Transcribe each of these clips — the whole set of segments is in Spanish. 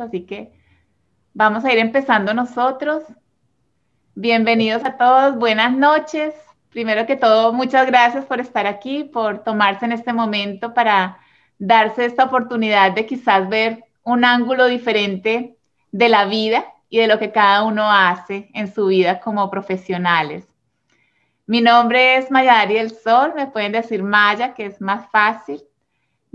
así que vamos a ir empezando nosotros. Bienvenidos a todos, buenas noches. Primero que todo, muchas gracias por estar aquí, por tomarse en este momento para darse esta oportunidad de quizás ver un ángulo diferente de la vida y de lo que cada uno hace en su vida como profesionales. Mi nombre es Mayari del Sol, me pueden decir Maya, que es más fácil.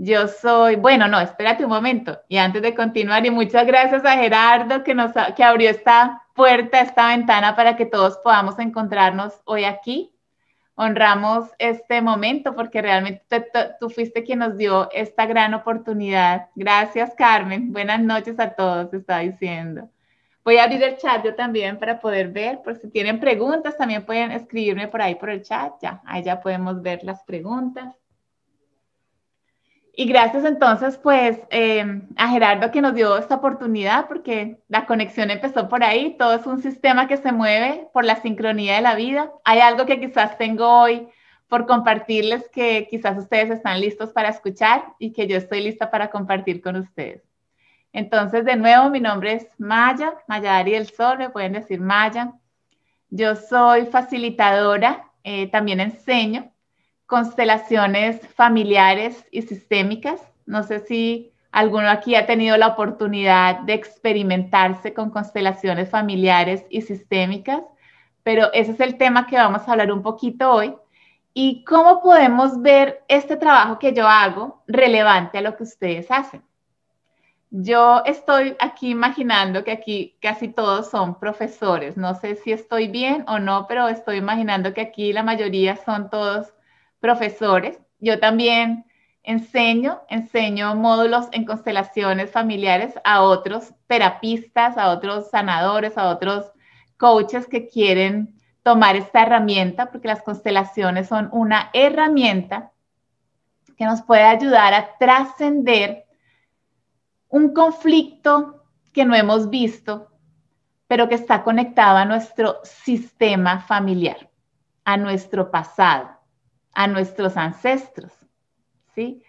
Yo soy, bueno, no, espérate un momento. Y antes de continuar, y muchas gracias a Gerardo que nos que abrió esta puerta, esta ventana para que todos podamos encontrarnos hoy aquí. Honramos este momento porque realmente tú fuiste quien nos dio esta gran oportunidad. Gracias, Carmen. Buenas noches a todos, está diciendo. Voy a abrir el chat yo también para poder ver, por si tienen preguntas, también pueden escribirme por ahí por el chat, ya, ahí ya podemos ver las preguntas. Y gracias entonces pues eh, a Gerardo que nos dio esta oportunidad porque la conexión empezó por ahí, todo es un sistema que se mueve por la sincronía de la vida. Hay algo que quizás tengo hoy por compartirles que quizás ustedes están listos para escuchar y que yo estoy lista para compartir con ustedes. Entonces, de nuevo, mi nombre es Maya, Maya del Sol, me pueden decir Maya. Yo soy facilitadora, eh, también enseño constelaciones familiares y sistémicas. No sé si alguno aquí ha tenido la oportunidad de experimentarse con constelaciones familiares y sistémicas, pero ese es el tema que vamos a hablar un poquito hoy. ¿Y cómo podemos ver este trabajo que yo hago relevante a lo que ustedes hacen? Yo estoy aquí imaginando que aquí casi todos son profesores. No sé si estoy bien o no, pero estoy imaginando que aquí la mayoría son todos profesores. Yo también enseño, enseño módulos en constelaciones familiares a otros terapistas, a otros sanadores, a otros coaches que quieren tomar esta herramienta, porque las constelaciones son una herramienta que nos puede ayudar a trascender un conflicto que no hemos visto, pero que está conectado a nuestro sistema familiar, a nuestro pasado nuestros ancestros, ¿sí?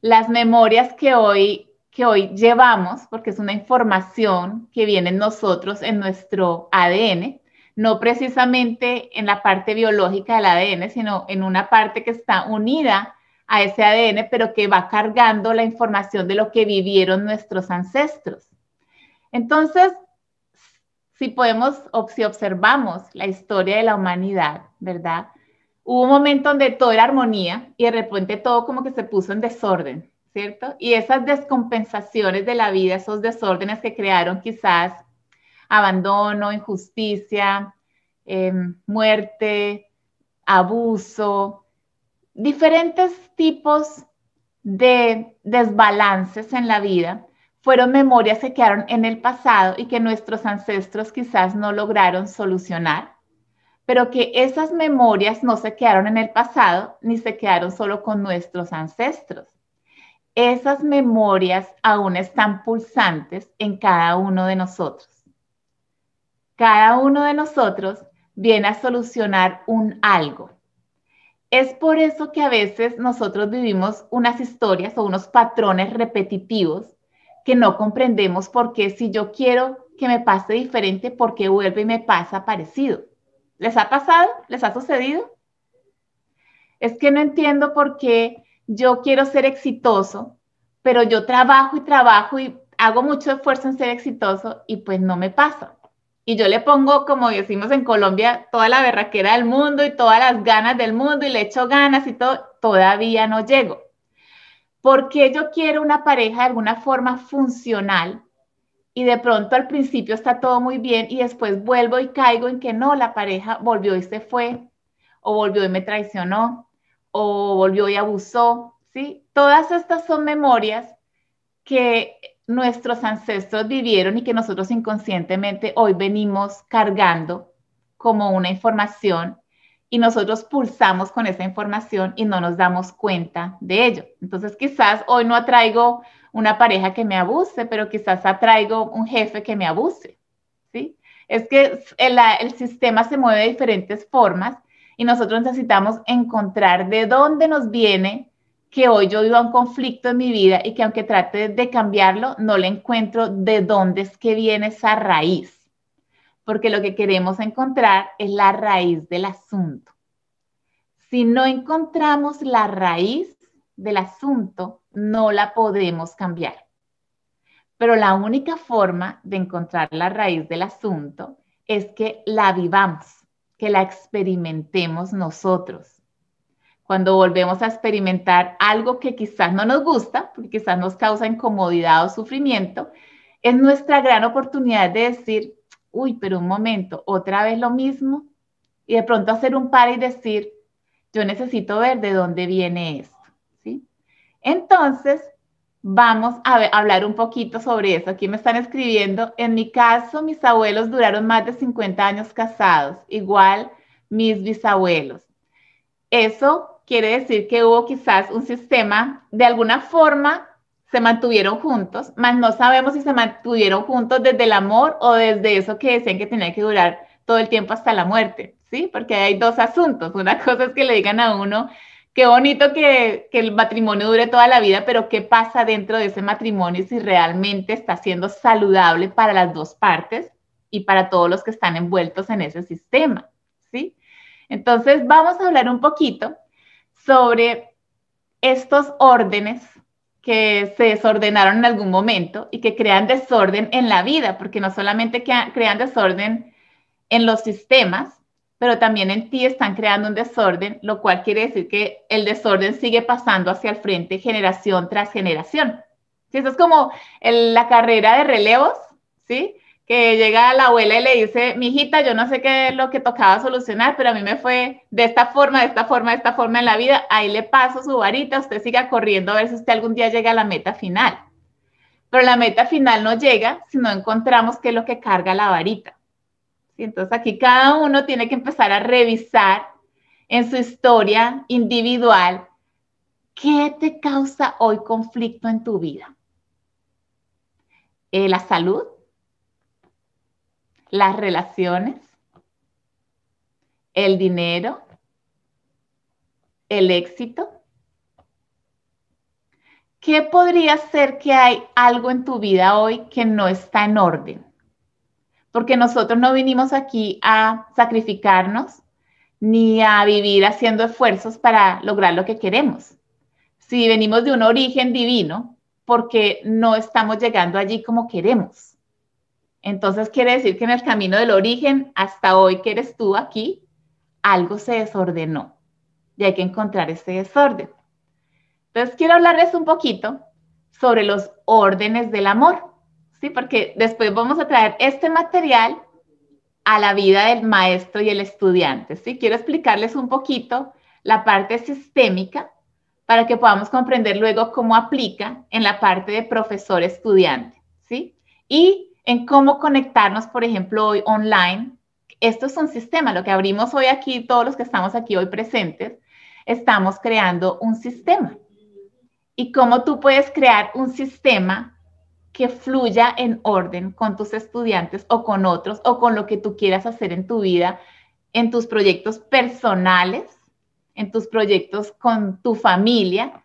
Las memorias que hoy, que hoy llevamos, porque es una información que viene nosotros, en nuestro ADN, no precisamente en la parte biológica del ADN, sino en una parte que está unida a ese ADN, pero que va cargando la información de lo que vivieron nuestros ancestros. Entonces, si podemos, o si observamos la historia de la humanidad, ¿verdad? hubo un momento donde todo era armonía y de repente todo como que se puso en desorden, ¿cierto? Y esas descompensaciones de la vida, esos desórdenes que crearon quizás abandono, injusticia, em, muerte, abuso, diferentes tipos de desbalances en la vida fueron memorias que quedaron en el pasado y que nuestros ancestros quizás no lograron solucionar pero que esas memorias no se quedaron en el pasado ni se quedaron solo con nuestros ancestros. Esas memorias aún están pulsantes en cada uno de nosotros. Cada uno de nosotros viene a solucionar un algo. Es por eso que a veces nosotros vivimos unas historias o unos patrones repetitivos que no comprendemos por qué si yo quiero que me pase diferente, por qué vuelve y me pasa parecido. ¿Les ha pasado? ¿Les ha sucedido? Es que no entiendo por qué yo quiero ser exitoso, pero yo trabajo y trabajo y hago mucho esfuerzo en ser exitoso y pues no me pasa. Y yo le pongo, como decimos en Colombia, toda la berraquera del mundo y todas las ganas del mundo y le echo ganas y todo, todavía no llego. Porque yo quiero una pareja de alguna forma funcional, y de pronto al principio está todo muy bien y después vuelvo y caigo en que no, la pareja volvió y se fue, o volvió y me traicionó, o volvió y abusó, ¿sí? Todas estas son memorias que nuestros ancestros vivieron y que nosotros inconscientemente hoy venimos cargando como una información y nosotros pulsamos con esa información y no nos damos cuenta de ello. Entonces quizás hoy no atraigo una pareja que me abuse, pero quizás atraigo un jefe que me abuse, ¿sí? Es que el, sistema se mueve de diferentes formas y nosotros necesitamos encontrar de dónde nos viene que hoy yo vivo un conflicto en mi vida y que aunque trate de cambiarlo, no le encuentro de dónde es que viene esa raíz. Porque lo que queremos encontrar es la raíz del asunto. Si no encontramos la raíz del asunto, no la podemos cambiar. Pero la única forma de encontrar la raíz del asunto es que la vivamos, que la experimentemos nosotros. Cuando volvemos a experimentar algo que quizás no nos gusta, porque quizás nos causa incomodidad o sufrimiento, es nuestra gran oportunidad de decir, uy, pero un momento, otra vez lo mismo, y de pronto hacer un par y decir, yo necesito ver de dónde viene eso. Entonces, vamos a hablar un poquito sobre eso. Aquí me están escribiendo, en mi caso, mis abuelos duraron más de 50 años casados, igual mis bisabuelos. Eso quiere decir que hubo quizás un sistema, de alguna forma se mantuvieron juntos, mas no sabemos si se mantuvieron juntos desde el amor o desde eso que decían que tenía que durar todo el tiempo hasta la muerte, ¿sí? Porque hay dos asuntos. Una cosa es que le digan a uno, qué bonito que, el matrimonio dure toda la vida, pero qué pasa dentro de ese matrimonio si realmente está siendo saludable para las dos partes y para todos los que están envueltos en ese sistema, ¿sí? Entonces vamos a hablar un poquito sobre estos órdenes que se desordenaron en algún momento y que crean desorden en la vida, porque no solamente crean desorden en los sistemas, pero también en ti están creando un desorden, lo cual quiere decir que el desorden sigue pasando hacia el frente generación tras generación. Si Eso es como la carrera de relevos, ¿sí? Que llega la abuela y le dice, mi hijita, yo no sé qué es lo que tocaba solucionar, pero a mí me fue de esta forma, de esta forma, de esta forma en la vida. Ahí le paso su varita, usted siga corriendo a ver si usted algún día llega a la meta final. Pero la meta final no llega si no encontramos qué es lo que carga la varita entonces aquí cada uno tiene que empezar a revisar en su historia individual qué te causa hoy conflicto en tu vida. Eh, la salud, las relaciones, el dinero, el éxito. ¿Qué podría ser que hay algo en tu vida hoy que no está en orden? porque nosotros no vinimos aquí a sacrificarnos ni a vivir haciendo esfuerzos para lograr lo que queremos. Si venimos de un origen divino, porque no estamos llegando allí como queremos. Entonces quiere decir que en el camino del origen hasta hoy que eres tú aquí, algo se desordenó y hay que encontrar ese desorden. Entonces quiero hablarles un poquito sobre los órdenes del amor. ¿sí? Porque después vamos a traer este material a la vida del maestro y el estudiante, ¿sí? Quiero explicarles un poquito la parte sistémica para que podamos comprender luego cómo aplica en la parte de profesor-estudiante, ¿sí? Y en cómo conectarnos, por ejemplo, hoy online. Esto es un sistema, lo que abrimos hoy aquí, todos los que estamos aquí hoy presentes, estamos creando un sistema. Y cómo tú puedes crear un sistema que fluya en orden con tus estudiantes o con otros o con lo que tú quieras hacer en tu vida, en tus proyectos personales, en tus proyectos con tu familia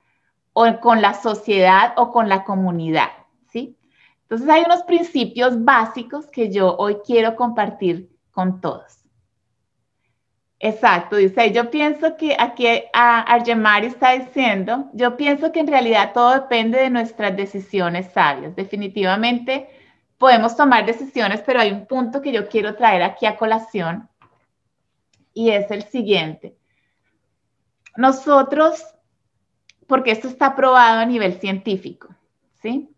o con la sociedad o con la comunidad, ¿sí? Entonces hay unos principios básicos que yo hoy quiero compartir con todos. Exacto, dice, yo pienso que aquí a Argemari está diciendo, yo pienso que en realidad todo depende de nuestras decisiones sabias. Definitivamente podemos tomar decisiones, pero hay un punto que yo quiero traer aquí a colación y es el siguiente. Nosotros, porque esto está probado a nivel científico, ¿sí?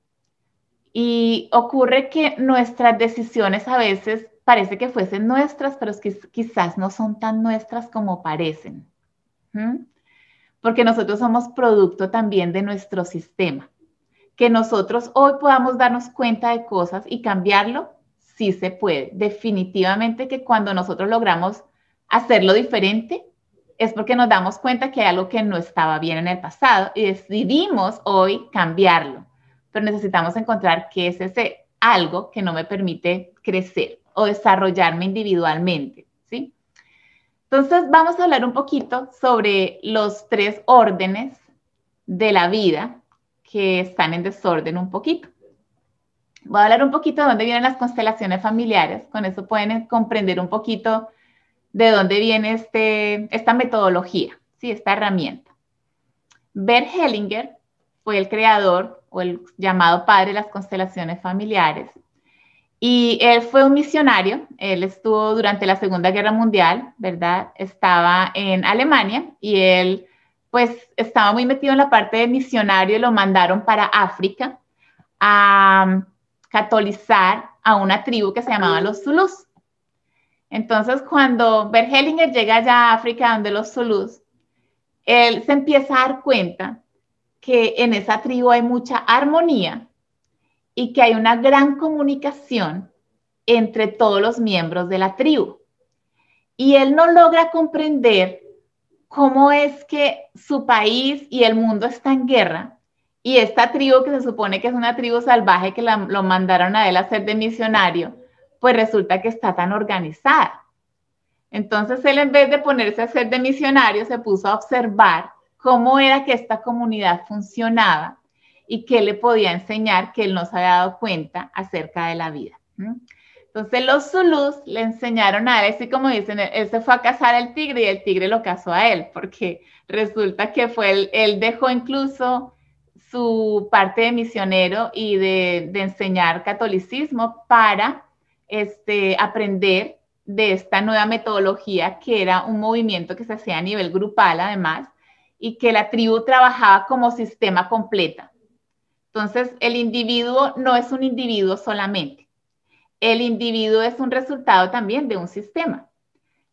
Y ocurre que nuestras decisiones a veces parece que fuesen nuestras, pero es que quizás no son tan nuestras como parecen. Porque nosotros somos producto también de nuestro sistema. Que nosotros hoy podamos darnos cuenta de cosas y cambiarlo, sí se puede. Definitivamente que cuando nosotros logramos hacerlo diferente, es porque nos damos cuenta que hay algo que no estaba bien en el pasado y decidimos hoy cambiarlo. Pero necesitamos encontrar qué es ese algo que no me permite crecer o desarrollarme individualmente, ¿sí? Entonces vamos a hablar un poquito sobre los tres órdenes de la vida que están en desorden un poquito. Voy a hablar un poquito de dónde vienen las constelaciones familiares, con eso pueden comprender un poquito de dónde viene este, esta metodología, ¿sí? esta herramienta. Bert Hellinger fue el creador o el llamado padre de las constelaciones familiares y él fue un misionario, él estuvo durante la Segunda Guerra Mundial, ¿verdad? Estaba en Alemania y él pues estaba muy metido en la parte de misionario y lo mandaron para África a mm, catolizar a una tribu que se llamaba los Zulus. Entonces cuando Bergelinger llega allá a África donde los Zulus, él se empieza a dar cuenta que en esa tribu hay mucha armonía y que hay una gran comunicación entre todos los miembros de la tribu. Y él no logra comprender cómo es que su país y el mundo están en guerra y esta tribu que se supone que es una tribu salvaje que lo mandaron a él a ser de misionario, pues resulta que está tan organizada. Entonces él en vez de ponerse a ser de misionario se puso a observar cómo era que esta comunidad funcionaba y qué le podía enseñar que él no se había dado cuenta acerca de la vida. Entonces los Zulus le enseñaron a él, como dicen, él se fue a cazar al tigre y el tigre lo cazó a él, porque resulta que fue él, él dejó incluso su parte de misionero y de, enseñar catolicismo para este, aprender de esta nueva metodología que era un movimiento que se hacía a nivel grupal además y que la tribu trabajaba como sistema completa. Entonces, el individuo no es un individuo solamente. El individuo es un resultado también de un sistema.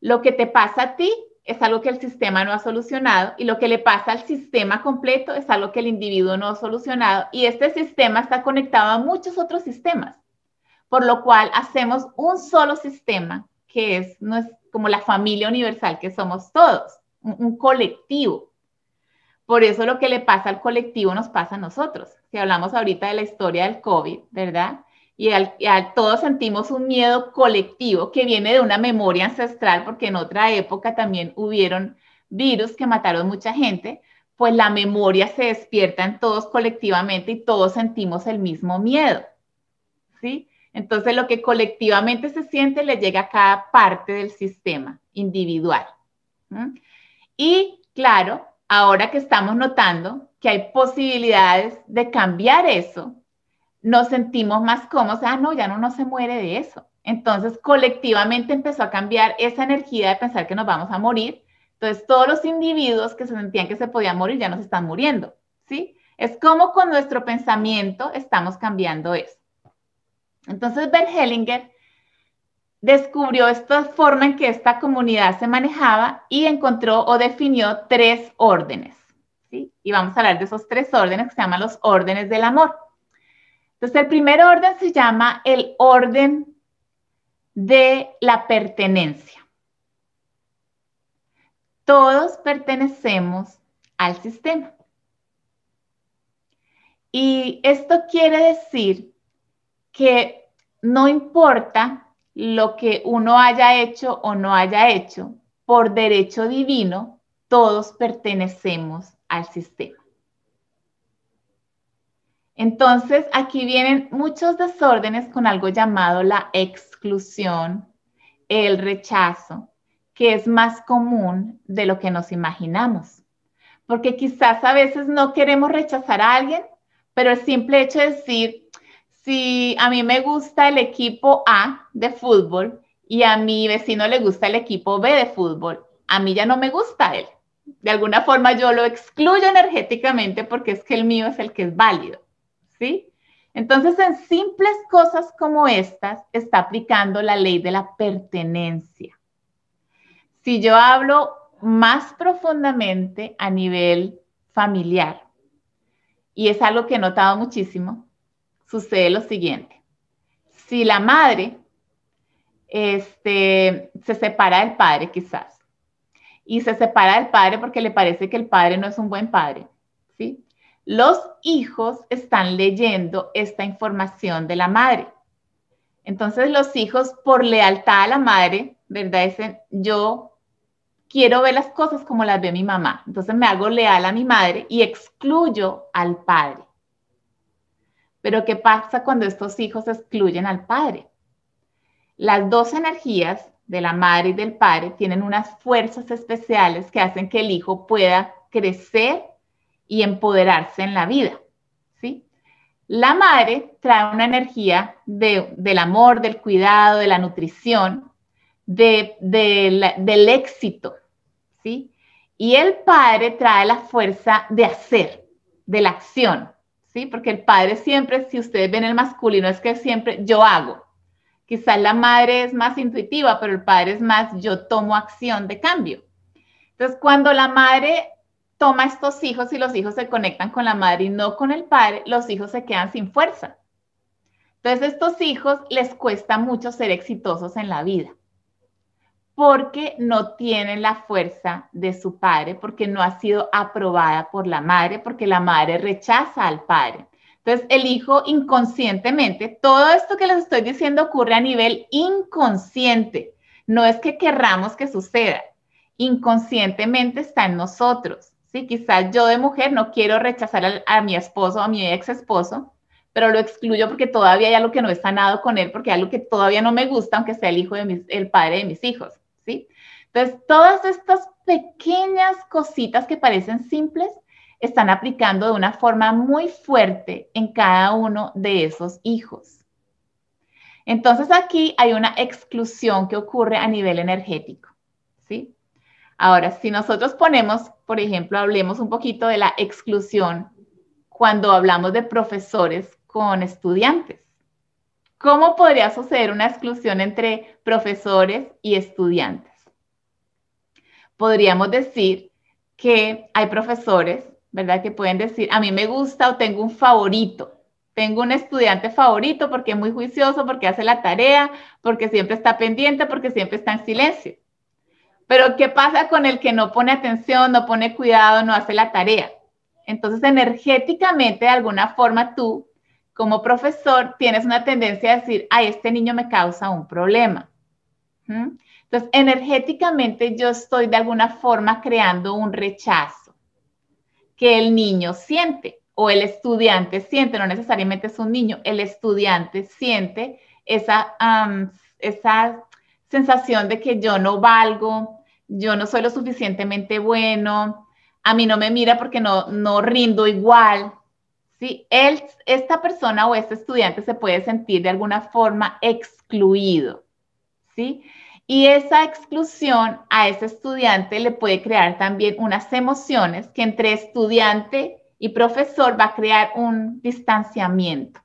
Lo que te pasa a ti es algo que el sistema no ha solucionado y lo que le pasa al sistema completo es algo que el individuo no ha solucionado y este sistema está conectado a muchos otros sistemas, por lo cual hacemos un solo sistema que es, no es como la familia universal que somos todos, un colectivo. Por eso lo que le pasa al colectivo nos pasa a nosotros. Si hablamos ahorita de la historia del COVID, ¿verdad? Y, al, y todos sentimos un miedo colectivo que viene de una memoria ancestral, porque en otra época también hubieron virus que mataron mucha gente, pues la memoria se despierta en todos colectivamente y todos sentimos el mismo miedo. ¿Sí? Entonces lo que colectivamente se siente le llega a cada parte del sistema individual. Y claro, ahora que estamos notando que hay posibilidades de cambiar eso, nos sentimos más cómodos, ah, no, ya no, no se muere de eso. Entonces, colectivamente empezó a cambiar esa energía de pensar que nos vamos a morir. Entonces, todos los individuos que se sentían que se podían morir ya nos están muriendo, ¿sí? Es como con nuestro pensamiento estamos cambiando eso. Entonces, Ben Hellinger descubrió esta forma en que esta comunidad se manejaba y encontró o definió tres órdenes. ¿sí? Y vamos a hablar de esos tres órdenes que se llaman los órdenes del amor. Entonces, el primer orden se llama el orden de la pertenencia. Todos pertenecemos al sistema. Y esto quiere decir que no importa lo que uno haya hecho o no haya hecho, por derecho divino, todos pertenecemos al sistema. Entonces, aquí vienen muchos desórdenes con algo llamado la exclusión, el rechazo, que es más común de lo que nos imaginamos. Porque quizás a veces no queremos rechazar a alguien, pero el simple hecho de decir, si a mí me gusta el equipo A de fútbol y a mi vecino le gusta el equipo B de fútbol, a mí ya no me gusta él. De alguna forma yo lo excluyo energéticamente porque es que el mío es el que es válido, ¿sí? Entonces, en simples cosas como estas, está aplicando la ley de la pertenencia. Si yo hablo más profundamente a nivel familiar, y es algo que he notado muchísimo, sucede lo siguiente. Si la madre este, se separa del padre quizás, y se separa del padre porque le parece que el padre no es un buen padre, ¿sí? Los hijos están leyendo esta información de la madre. Entonces los hijos, por lealtad a la madre, ¿verdad? Dicen, yo quiero ver las cosas como las ve mi mamá. Entonces me hago leal a mi madre y excluyo al padre. Pero ¿qué pasa cuando estos hijos excluyen al padre? Las dos energías de la madre y del padre tienen unas fuerzas especiales que hacen que el hijo pueda crecer y empoderarse en la vida. ¿sí? La madre trae una energía del amor, del cuidado, de la nutrición, del éxito. ¿sí? Y el padre trae la fuerza de hacer, de la acción, ¿sí? Porque el padre siempre, si ustedes ven el masculino, es que siempre yo hago. Quizás la madre es más intuitiva, pero el padre es más yo tomo acción de cambio. Entonces, cuando la madre toma estos hijos y los hijos se conectan con la madre y no con el padre, los hijos se quedan sin fuerza. Entonces, estos hijos les cuesta mucho ser exitosos en la vida porque no tiene la fuerza de su padre, porque no ha sido aprobada por la madre, porque la madre rechaza al padre. Entonces, el hijo inconscientemente, todo esto que les estoy diciendo ocurre a nivel inconsciente, no es que querramos que suceda, inconscientemente está en nosotros. ¿sí? Quizás yo de mujer no quiero rechazar a, mi esposo o a mi ex esposo, pero lo excluyo porque todavía hay algo que no he sanado con él, porque hay algo que todavía no me gusta, aunque sea el hijo de el padre de mis hijos. Entonces, todas estas pequeñas cositas que parecen simples están aplicando de una forma muy fuerte en cada uno de esos hijos. Entonces aquí hay una exclusión que ocurre a nivel energético, ¿sí? Ahora, si nosotros ponemos, por ejemplo, hablemos un poquito de la exclusión cuando hablamos de profesores con estudiantes. ¿Cómo podría suceder una exclusión entre profesores y estudiantes? podríamos decir que hay profesores, ¿verdad? Que pueden decir, a mí me gusta o tengo un favorito. Tengo un estudiante favorito porque es muy juicioso, porque hace la tarea, porque siempre está pendiente, porque siempre está en silencio. Pero ¿qué pasa con el que no pone atención, no pone cuidado, no hace la tarea? Entonces, energéticamente, de alguna forma, tú, como profesor, tienes una tendencia a decir, ay, este niño me causa un problema. Entonces, energéticamente yo estoy de alguna forma creando un rechazo que el niño siente o el estudiante siente, no necesariamente es un niño, el estudiante siente esa, esa sensación de que yo no valgo, yo no soy lo suficientemente bueno, a mí no me mira porque no, no rindo igual. ¿sí? Él, esta persona o este estudiante se puede sentir de alguna forma excluido. ¿sí? Y esa exclusión a ese estudiante le puede crear también unas emociones que entre estudiante y profesor va a crear un distanciamiento.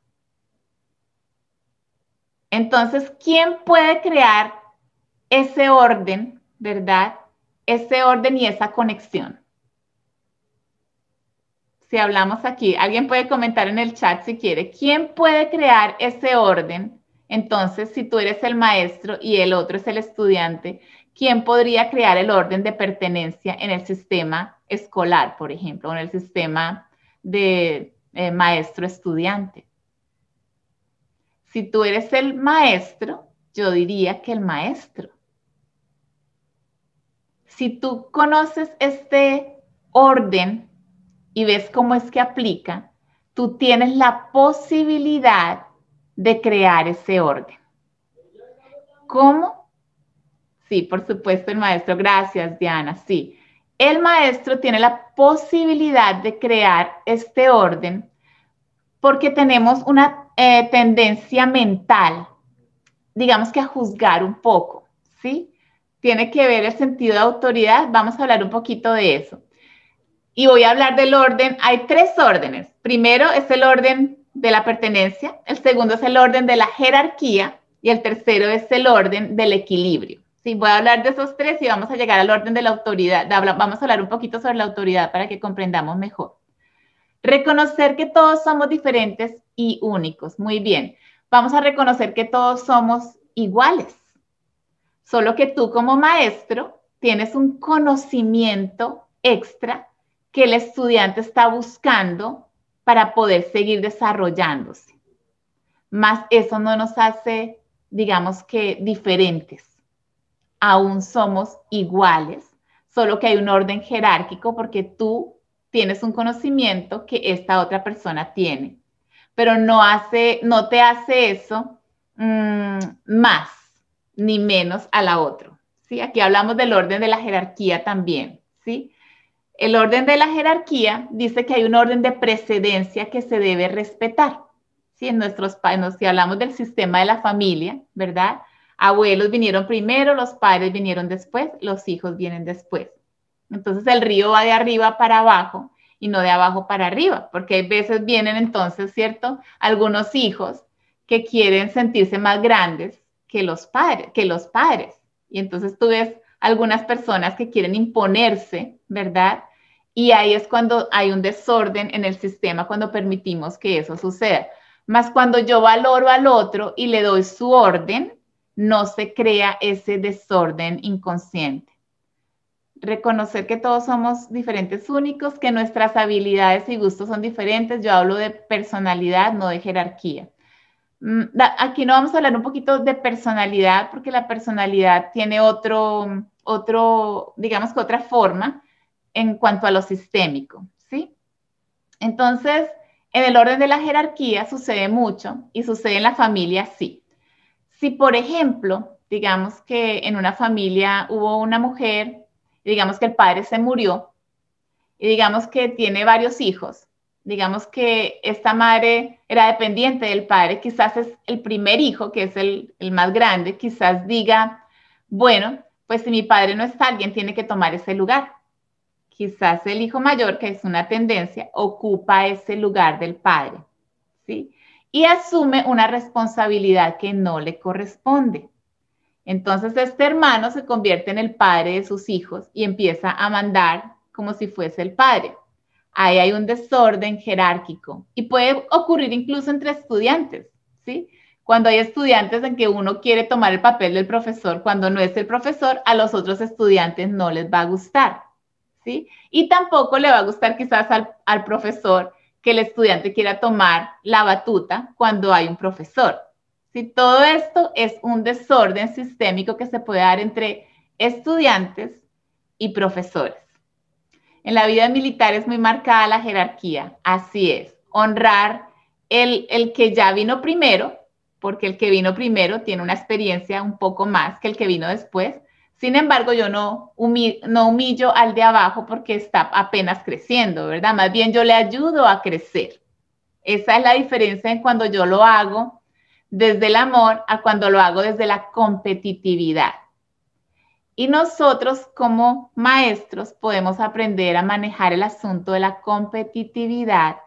Entonces, ¿quién puede crear ese orden, verdad? Ese orden y esa conexión. Si hablamos aquí, alguien puede comentar en el chat si quiere, ¿quién puede crear ese orden entonces, si tú eres el maestro y el otro es el estudiante, ¿quién podría crear el orden de pertenencia en el sistema escolar, por ejemplo, o en el sistema de eh, maestro-estudiante? Si tú eres el maestro, yo diría que el maestro. Si tú conoces este orden y ves cómo es que aplica, tú tienes la posibilidad de crear ese orden. ¿Cómo? Sí, por supuesto, el maestro. Gracias, Diana. Sí, el maestro tiene la posibilidad de crear este orden porque tenemos una eh, tendencia mental, digamos que a juzgar un poco, ¿sí? Tiene que ver el sentido de autoridad, vamos a hablar un poquito de eso. Y voy a hablar del orden, hay tres órdenes. Primero es el orden de la pertenencia, el segundo es el orden de la jerarquía y el tercero es el orden del equilibrio. Sí, voy a hablar de esos tres y vamos a llegar al orden de la autoridad. Vamos a hablar un poquito sobre la autoridad para que comprendamos mejor. Reconocer que todos somos diferentes y únicos. Muy bien. Vamos a reconocer que todos somos iguales. Solo que tú como maestro tienes un conocimiento extra que el estudiante está buscando para poder seguir desarrollándose. Más eso no nos hace, digamos que, diferentes. Aún somos iguales, solo que hay un orden jerárquico porque tú tienes un conocimiento que esta otra persona tiene, pero no, hace, no te hace eso mm, más ni menos a la otra. ¿sí? Aquí hablamos del orden de la jerarquía también. ¿sí? El orden de la jerarquía dice que hay un orden de precedencia que se debe respetar. Si En nuestros, si hablamos del sistema de la familia, ¿verdad? Abuelos vinieron primero, los padres vinieron después, los hijos vienen después. Entonces el río va de arriba para abajo y no de abajo para arriba, porque hay veces vienen entonces, ¿cierto? Algunos hijos que quieren sentirse más grandes que los padres, que los padres. Y entonces tú ves algunas personas que quieren imponerse, ¿verdad? Y ahí es cuando hay un desorden en el sistema, cuando permitimos que eso suceda. Más cuando yo valoro al otro y le doy su orden, no se crea ese desorden inconsciente. Reconocer que todos somos diferentes, únicos, que nuestras habilidades y gustos son diferentes. Yo hablo de personalidad, no de jerarquía. Mm, aquí no vamos a hablar un poquito de personalidad, porque la personalidad tiene otro, otro digamos que otra forma en cuanto a lo sistémico, ¿sí? Entonces, en el orden de la jerarquía sucede mucho y sucede en la familia, sí. Si, por ejemplo, digamos que en una familia hubo una mujer, digamos que el padre se murió y digamos que tiene varios hijos, digamos que esta madre era dependiente del padre, quizás es el primer hijo, que es el, el, más grande, quizás diga, bueno, pues si mi padre no está, alguien tiene que tomar ese lugar quizás el hijo mayor, que es una tendencia, ocupa ese lugar del padre, ¿sí? Y asume una responsabilidad que no le corresponde. Entonces este hermano se convierte en el padre de sus hijos y empieza a mandar como si fuese el padre. Ahí hay un desorden jerárquico y puede ocurrir incluso entre estudiantes, ¿sí? Cuando hay estudiantes en que uno quiere tomar el papel del profesor, cuando no es el profesor, a los otros estudiantes no les va a gustar. Y tampoco le va a gustar quizás al, profesor que el estudiante quiera tomar la batuta cuando hay un profesor. Si todo esto es un desorden sistémico que se puede dar entre estudiantes y profesores. En la vida militar es muy marcada la jerarquía, así es, honrar el que ya vino primero, porque el que vino primero tiene una experiencia un poco más que el que vino después, sin embargo, yo no, humillo, al de abajo porque está apenas creciendo, ¿verdad? Más bien yo le ayudo a crecer. Esa es la diferencia en cuando yo lo hago desde el amor a cuando lo hago desde la competitividad. Y nosotros como maestros podemos aprender a manejar el asunto de la competitividad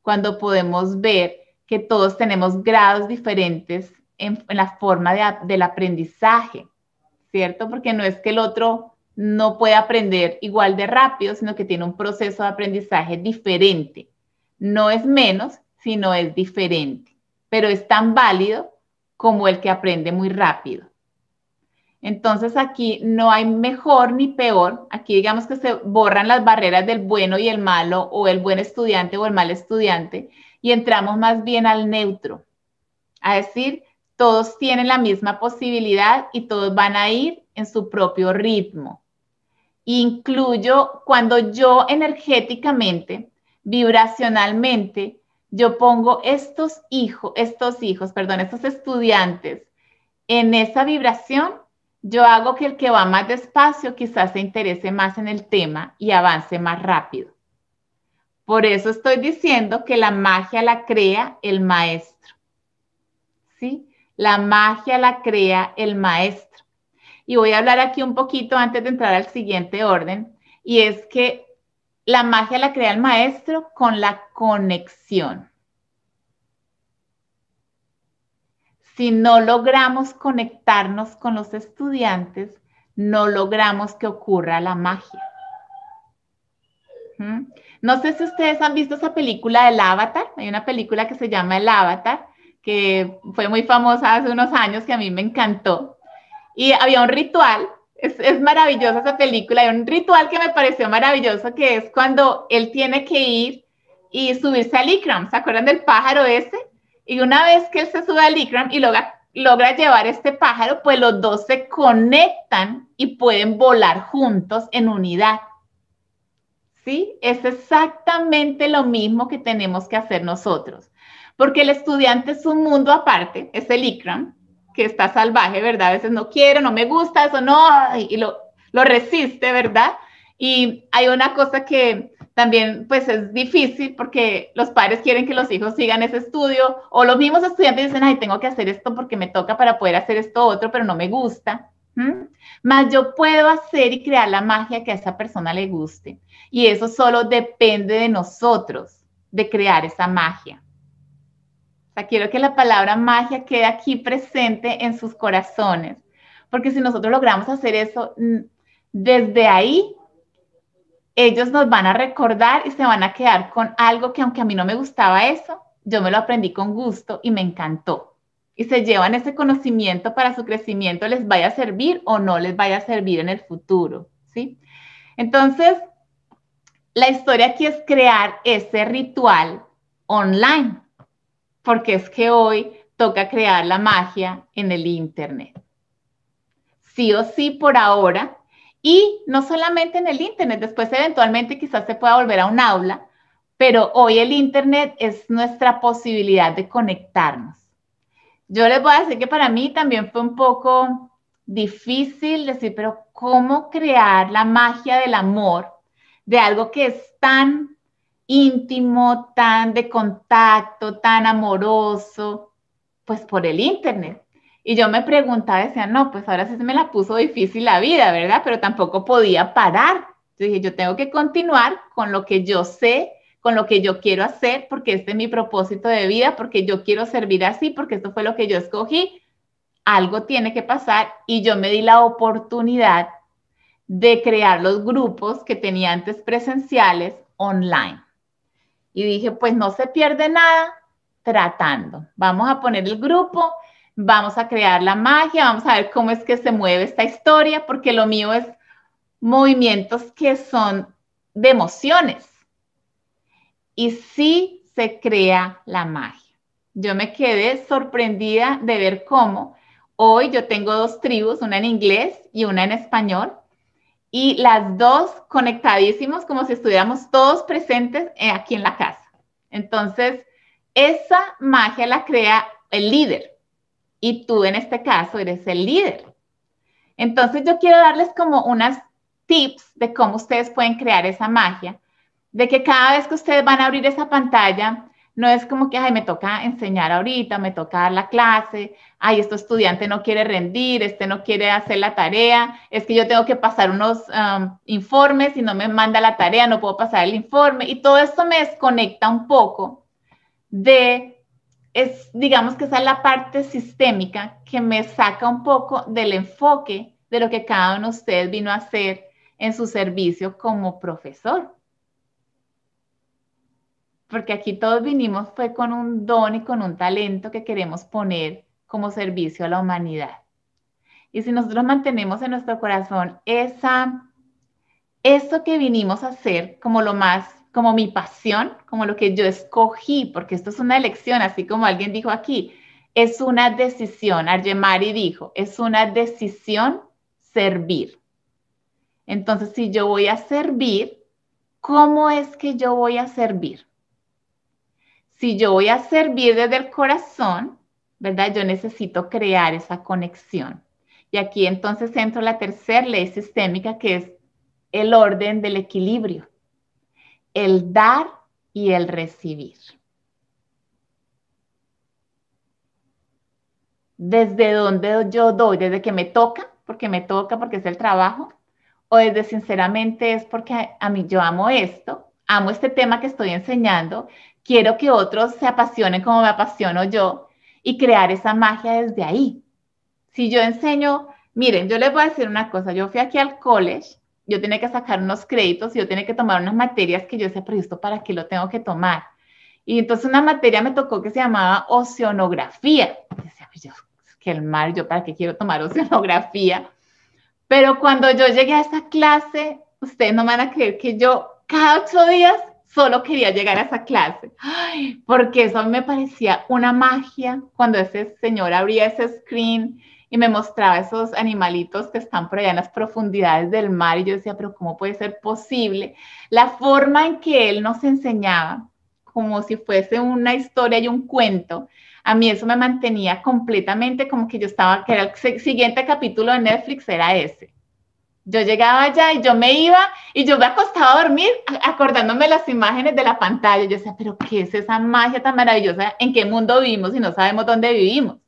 cuando podemos ver que todos tenemos grados diferentes en, la forma del aprendizaje. ¿cierto? Porque no es que el otro no pueda aprender igual de rápido, sino que tiene un proceso de aprendizaje diferente. No es menos, sino es diferente, pero es tan válido como el que aprende muy rápido. Entonces aquí no hay mejor ni peor, aquí digamos que se borran las barreras del bueno y el malo o el buen estudiante o el mal estudiante y entramos más bien al neutro, a decir, todos tienen la misma posibilidad y todos van a ir en su propio ritmo. Incluyo cuando yo energéticamente, vibracionalmente, yo pongo estos hijos, estos hijos, perdón, estos estudiantes en esa vibración, yo hago que el que va más despacio quizás se interese más en el tema y avance más rápido. Por eso estoy diciendo que la magia la crea el maestro. ¿Sí? La magia la crea el maestro. Y voy a hablar aquí un poquito antes de entrar al siguiente orden, y es que la magia la crea el maestro con la conexión. Si no logramos conectarnos con los estudiantes, no logramos que ocurra la magia. ¿Mm? No sé si ustedes han visto esa película del avatar, hay una película que se llama El avatar, que fue muy famosa hace unos años, que a mí me encantó. Y había un ritual, es, maravillosa esa película, hay un ritual que me pareció maravilloso, que es cuando él tiene que ir y subirse al Ikram, ¿se acuerdan del pájaro ese? Y una vez que él se sube al Ikram y logra, logra llevar este pájaro, pues los dos se conectan y pueden volar juntos en unidad. ¿Sí? Es exactamente lo mismo que tenemos que hacer nosotros porque el estudiante es un mundo aparte, es el ICRAM, que está salvaje, ¿verdad? A veces no quiero, no me gusta, eso no, y lo, resiste, ¿verdad? Y hay una cosa que también pues es difícil porque los padres quieren que los hijos sigan ese estudio o los mismos estudiantes dicen, ay, tengo que hacer esto porque me toca para poder hacer esto otro, pero no me gusta. Más yo puedo hacer y crear la magia que a esa persona le guste. Y eso solo depende de nosotros, de crear esa magia quiero que la palabra magia quede aquí presente en sus corazones, porque si nosotros logramos hacer eso, mm, desde ahí ellos nos van a recordar y se van a quedar con algo que aunque a mí no me gustaba eso, yo me lo aprendí con gusto y me encantó. Y se llevan ese conocimiento para su crecimiento, les vaya a servir o no les vaya a servir en el futuro, ¿sí? Entonces, la historia aquí es crear ese ritual online porque es que hoy toca crear la magia en el Internet. Sí o sí por ahora. Y no solamente en el Internet, después eventualmente quizás se pueda volver a un aula, pero hoy el Internet es nuestra posibilidad de conectarnos. Yo les voy a decir que para mí también fue un poco difícil decir, pero ¿cómo crear la magia del amor de algo que es tan íntimo, tan de contacto, tan amoroso, pues por el Internet. Y yo me preguntaba, decía, no, pues ahora sí se me la puso difícil la vida, ¿verdad? Pero tampoco podía parar. Yo dije, yo tengo que continuar con lo que yo sé, con lo que yo quiero hacer, porque este es mi propósito de vida, porque yo quiero servir así, porque esto fue lo que yo escogí. Algo tiene que pasar y yo me di la oportunidad de crear los grupos que tenía antes presenciales online. Y dije, pues no se pierde nada tratando. Vamos a poner el grupo, vamos a crear la magia, vamos a ver cómo es que se mueve esta historia, porque lo mío es movimientos que son de emociones. Y sí se crea la magia. Yo me quedé sorprendida de ver cómo hoy yo tengo dos tribus, una en inglés y una en español, y las dos conectadísimos como si estuviéramos todos presentes eh, aquí en la casa. Entonces, esa magia la crea el líder y tú en este caso eres el líder. Entonces, yo quiero darles como unas tips de cómo ustedes pueden crear esa magia, de que cada vez que ustedes van a abrir esa pantalla, no es como que, ay, me toca enseñar ahorita, me toca dar la clase, ay, este estudiante no quiere rendir, este no quiere hacer la tarea, es que yo tengo que pasar unos informes y no me manda la tarea, no puedo pasar el informe. Y todo esto me desconecta un poco de, es, digamos que esa es la parte sistémica que me saca un poco del enfoque de lo que cada uno de ustedes vino a hacer en su servicio como profesor porque aquí todos vinimos fue con un don y con un talento que queremos poner como servicio a la humanidad. Y si nosotros mantenemos en nuestro corazón esa, eso que vinimos a hacer como lo más, como mi pasión, como lo que yo escogí, porque esto es una elección, así como alguien dijo aquí, es una decisión, Argemari dijo, es una decisión servir. Entonces, si yo voy a servir, ¿cómo es que yo voy a servir? si yo voy a servir desde el corazón, ¿verdad? Yo necesito crear esa conexión. Y aquí entonces entra la tercera ley sistémica, que es el orden del equilibrio, el dar y el recibir. Desde dónde yo doy, desde que me toca, porque me toca, porque es el trabajo, o desde sinceramente es porque a mí yo amo esto, amo este tema que estoy enseñando, quiero que otros se apasionen como me apasiono yo y crear esa magia desde ahí. Si yo enseño, miren, yo les voy a decir una cosa, yo fui aquí al college, yo tenía que sacar unos créditos, y yo tenía que tomar unas materias que yo se pero para que lo tengo que tomar. Y entonces una materia me tocó que se llamaba oceanografía. decía, que el mar, yo para qué quiero tomar oceanografía. Pero cuando yo llegué a esa clase, ustedes no van a creer que yo cada ocho días solo quería llegar a esa clase, porque eso me parecía una magia cuando ese señor abría ese screen y me mostraba esos animalitos que están por allá en las profundidades del mar y yo decía, pero ¿cómo puede ser posible? La forma en que él nos enseñaba, como si fuese una historia y un cuento, a mí eso me mantenía completamente como que yo estaba, que era el siguiente capítulo de Netflix era ese. Yo llegaba allá y yo me iba y yo me acostaba a dormir acordándome las imágenes de la pantalla. Yo decía, pero ¿qué es esa magia tan maravillosa? ¿En qué mundo vivimos y no sabemos dónde vivimos?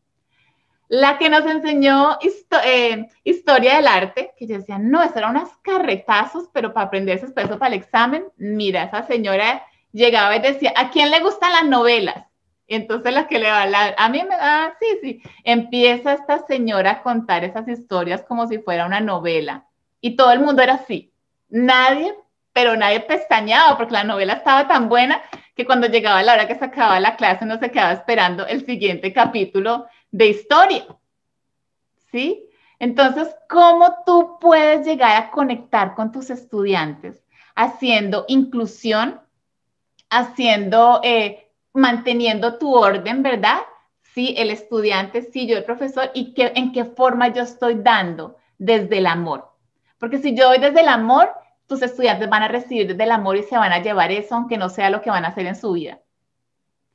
La que nos enseñó eh, historia del arte, que yo decía, no, eso eran unas carretazos, pero para aprenderse pesos para el examen, mira, esa señora llegaba y decía, ¿a quién le gustan las novelas? Entonces la que le va a, a mí me da, sí, sí, empieza esta señora a contar esas historias como si fuera una novela y todo el mundo era así. Nadie, pero nadie pestañaba porque la novela estaba tan buena que cuando llegaba la hora que se acababa la clase no se quedaba esperando el siguiente capítulo de historia. ¿Sí? Entonces, ¿cómo tú puedes llegar a conectar con tus estudiantes haciendo inclusión, haciendo, eh, manteniendo tu orden, ¿verdad? Sí, el estudiante, sí, yo el profesor, y qué, en qué forma yo estoy dando desde el amor. Porque si yo doy desde el amor, tus estudiantes van a recibir desde el amor y se van a llevar eso, aunque no sea lo que van a hacer en su vida.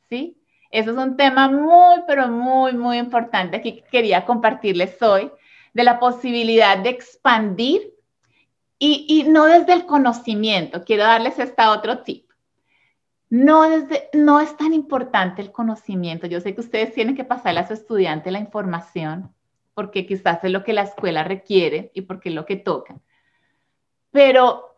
¿Sí? Eso es un tema muy, pero muy, muy importante que quería compartirles hoy, de la posibilidad de expandir y, no desde el conocimiento. Quiero darles esta otro tip. No, no es tan importante el conocimiento. Yo sé que ustedes tienen que pasarle a su estudiante la información, porque quizás es lo que la escuela requiere y porque es lo que toca. Pero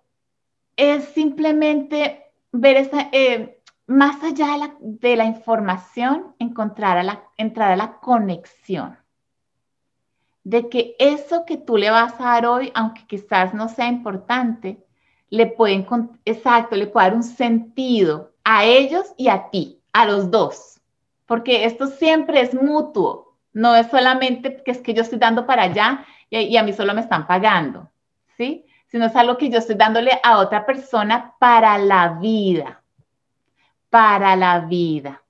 es simplemente ver eh, más allá de la, información, encontrar la, entrar a la conexión de que eso que tú le vas a dar hoy, aunque quizás no sea importante, le exacto, le puede dar un sentido a ellos y a ti, a los dos, porque esto siempre es mutuo. No es solamente que es que yo estoy dando para allá y, a mí solo me están pagando, ¿sí? Sino es algo que yo estoy dándole a otra persona para la vida, para la vida.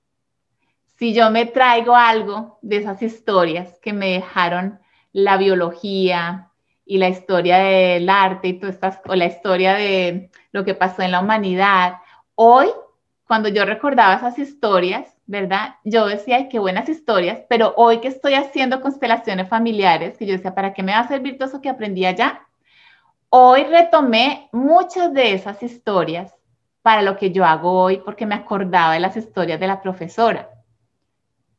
Si yo me traigo algo de esas historias que me dejaron la biología y la historia del arte y todas estas, o la historia de lo que pasó en la humanidad, hoy, cuando yo recordaba esas historias, ¿verdad? Yo decía, ay, qué buenas historias, pero hoy que estoy haciendo constelaciones familiares, que yo decía, ¿para qué me va a servir todo eso que aprendí allá? Hoy retomé muchas de esas historias para lo que yo hago hoy, porque me acordaba de las historias de la profesora.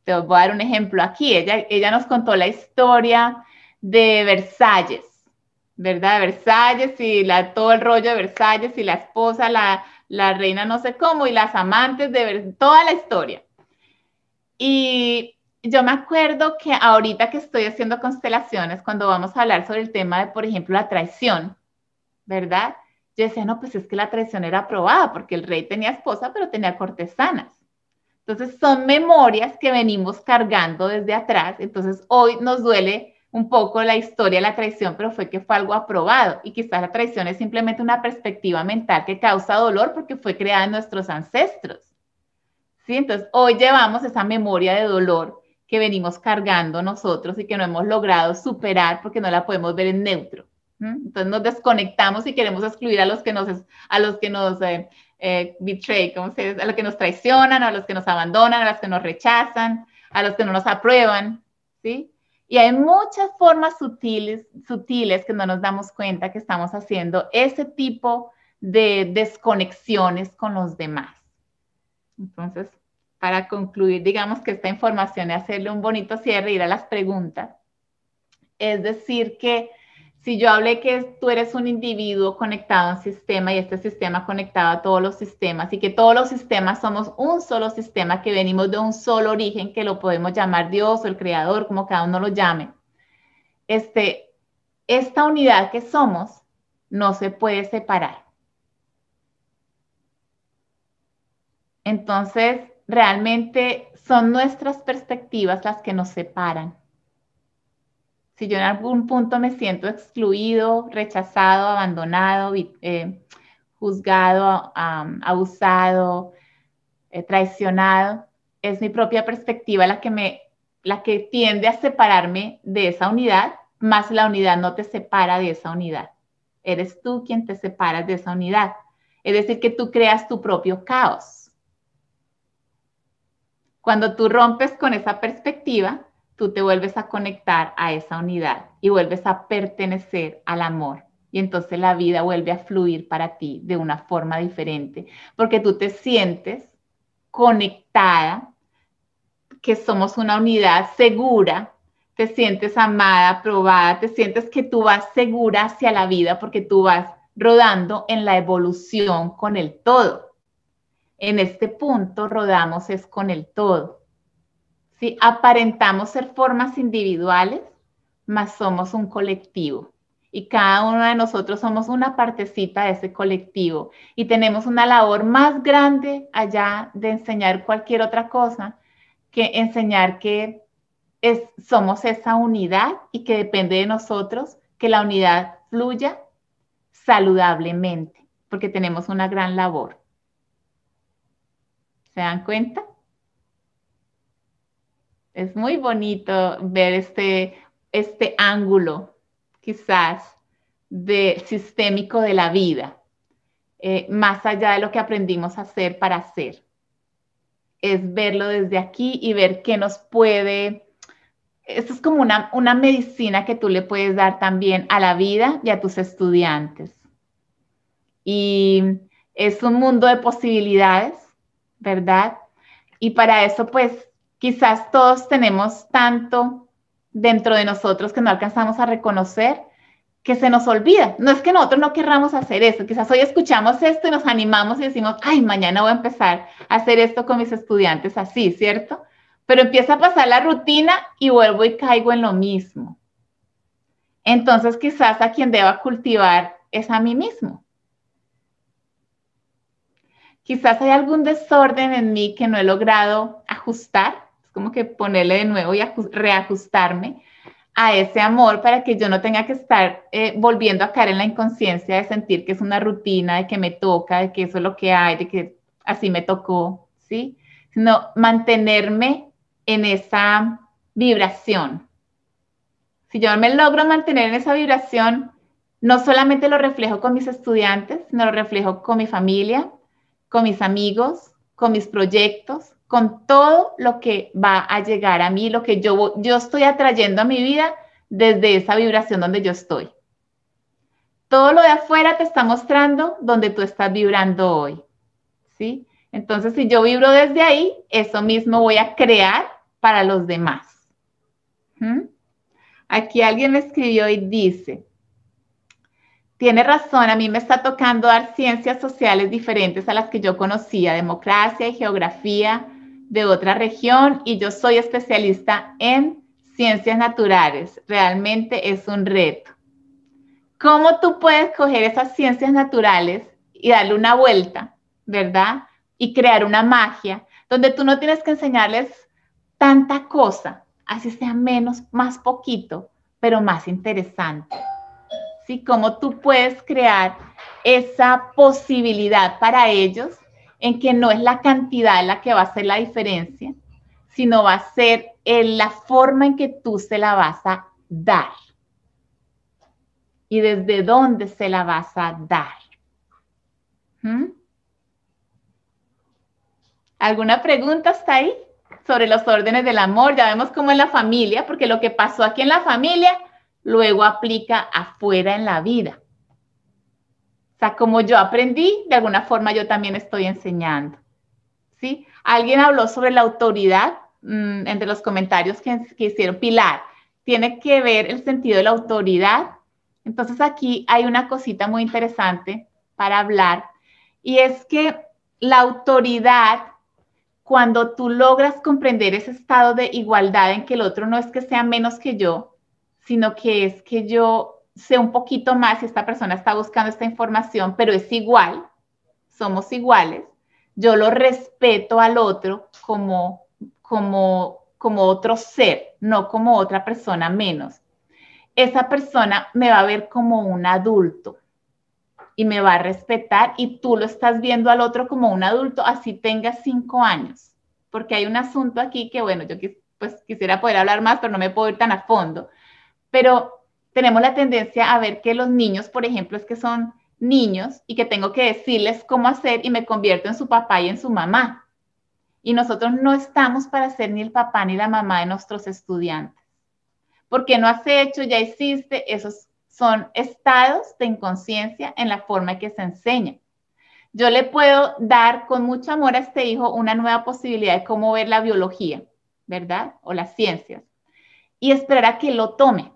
Te voy a dar un ejemplo aquí. Ella, ella nos contó la historia de Versalles, ¿verdad? De Versalles y la, todo el rollo de Versalles y la esposa, la, reina no sé cómo y las amantes de Versalles, toda la historia. Y yo me acuerdo que ahorita que estoy haciendo constelaciones, cuando vamos a hablar sobre el tema de, por ejemplo, la traición, ¿verdad? Yo decía, no, pues es que la traición era aprobada porque el rey tenía esposa, pero tenía cortesanas. Entonces son memorias que venimos cargando desde atrás. Entonces hoy nos duele un poco la historia de la traición, pero fue que fue algo aprobado. Y quizás la traición es simplemente una perspectiva mental que causa dolor porque fue creada en nuestros ancestros. ¿sí? Entonces, hoy llevamos esa memoria de dolor que venimos cargando nosotros y que no hemos logrado superar porque no la podemos ver en neutro. Entonces nos desconectamos y queremos excluir a los que nos, a los que nos eh, eh, betray, ¿cómo se dice? a los que nos traicionan, a los que nos abandonan, a los que nos rechazan, a los que no nos aprueban, ¿sí? Y hay muchas formas sutiles, sutiles que no nos damos cuenta que estamos haciendo ese tipo de desconexiones con los demás. Entonces, para concluir, digamos que esta información es hacerle un bonito cierre, ir a las preguntas. Es decir, que si yo hablé que tú eres un individuo conectado a un sistema y este sistema conectado a todos los sistemas y que todos los sistemas somos un solo sistema que venimos de un solo origen que lo podemos llamar Dios o el creador, como cada uno lo llame. Este, esta unidad que somos no se puede separar. Entonces, realmente son nuestras perspectivas las que nos separan. Si yo en algún punto me siento excluido, rechazado, abandonado, eh, juzgado, abusado, eh, traicionado, es mi propia perspectiva la que me la que tiende a separarme de esa unidad, más la unidad no te separa de esa unidad. Eres tú quien te separas de esa unidad. Es decir, que tú creas tu propio caos cuando tú rompes con esa perspectiva, tú te vuelves a conectar a esa unidad y vuelves a pertenecer al amor. Y entonces la vida vuelve a fluir para ti de una forma diferente, porque tú te sientes conectada, que somos una unidad segura, te sientes amada, aprobada, te sientes que tú vas segura hacia la vida porque tú vas rodando en la evolución con el todo. En este punto rodamos es con el todo. Si Aparentamos ser formas individuales, mas somos un colectivo. Y cada uno de nosotros somos una partecita de ese colectivo y tenemos una labor más grande allá de enseñar cualquier otra cosa que enseñar que somos esa unidad y que depende de nosotros que la unidad fluya saludablemente, porque tenemos una gran labor. ¿Se dan cuenta? Es muy bonito ver este, este ángulo, quizás, de, sistémico de la vida, eh, más allá de lo que aprendimos a hacer para hacer. Es verlo desde aquí y ver qué nos puede... Esto es como una, una medicina que tú le puedes dar también a la vida y a tus estudiantes. Y es un mundo de posibilidades ¿verdad? Y para eso, pues, quizás todos tenemos tanto dentro de nosotros que no alcanzamos a reconocer que se nos olvida. No es que nosotros no querramos hacer eso, quizás hoy escuchamos esto y nos animamos y decimos, ay, mañana voy a empezar a hacer esto con mis estudiantes así, ¿cierto? Pero empieza a pasar la rutina y vuelvo y caigo en lo mismo. Entonces quizás a quien deba cultivar es a mí mismo quizás hay algún desorden en mí que no he logrado ajustar, es como que ponerle de nuevo y reajustarme a ese amor para que yo no tenga que estar eh, volviendo a caer en la inconsciencia de sentir que es una rutina, de que me toca, de que eso es lo que hay, de que así me tocó, ¿sí? Sino mantenerme en esa vibración. Si yo me logro mantener en esa vibración, no solamente lo reflejo con mis estudiantes, sino lo reflejo con mi familia, con mis amigos, con mis proyectos, con todo lo que va a llegar a mí, lo que yo, yo estoy atrayendo a mi vida desde esa vibración donde yo estoy. Todo lo de afuera te está mostrando donde tú estás vibrando hoy. ¿sí? Entonces, si yo vibro desde ahí, eso mismo voy a crear para los demás. ¿Mm? Aquí alguien me escribió y dice, tiene razón, a mí me está tocando dar ciencias sociales diferentes a las que yo conocía, democracia y geografía de otra región, y yo soy especialista en ciencias naturales. Realmente es un reto. ¿Cómo tú puedes coger esas ciencias naturales y darle una vuelta, verdad? Y crear una magia donde tú no tienes que enseñarles tanta cosa, así sea menos, más poquito, pero más interesante y Cómo tú puedes crear esa posibilidad para ellos en que no es la cantidad la que va a hacer la diferencia, sino va a ser en eh, la forma en que tú se la vas a dar y desde dónde se la vas a dar. ¿Mm? ¿Alguna pregunta está ahí sobre los órdenes del amor? Ya vemos cómo en la familia, porque lo que pasó aquí en la familia luego aplica afuera en la vida. O sea, como yo aprendí, de alguna forma yo también estoy enseñando. ¿Sí? Alguien habló sobre la autoridad mm, entre los comentarios que, que hicieron. Pilar, tiene que ver el sentido de la autoridad. Entonces aquí hay una cosita muy interesante para hablar y es que la autoridad, cuando tú logras comprender ese estado de igualdad en que el otro no es que sea menos que yo, sino que es que yo sé un poquito más si esta persona está buscando esta información, pero es igual, somos iguales, yo lo respeto al otro como, otro ser, no como otra persona menos. Esa persona me va a ver como un adulto y me va a respetar y tú lo estás viendo al otro como un adulto, así tenga cinco años, porque hay un asunto aquí que, bueno, yo pues quisiera poder hablar más, pero no me puedo ir tan a fondo, pero tenemos la tendencia a ver que los niños, por ejemplo, es que son niños y que tengo que decirles cómo hacer y me convierto en su papá y en su mamá. Y nosotros no estamos para ser ni el papá ni la mamá de nuestros estudiantes. Porque no has hecho, ya hiciste, esos son estados de inconsciencia en la forma en que se enseña. Yo le puedo dar con mucho amor a este hijo una nueva posibilidad de cómo ver la biología, ¿verdad? O las ciencias. Y esperar a que lo tome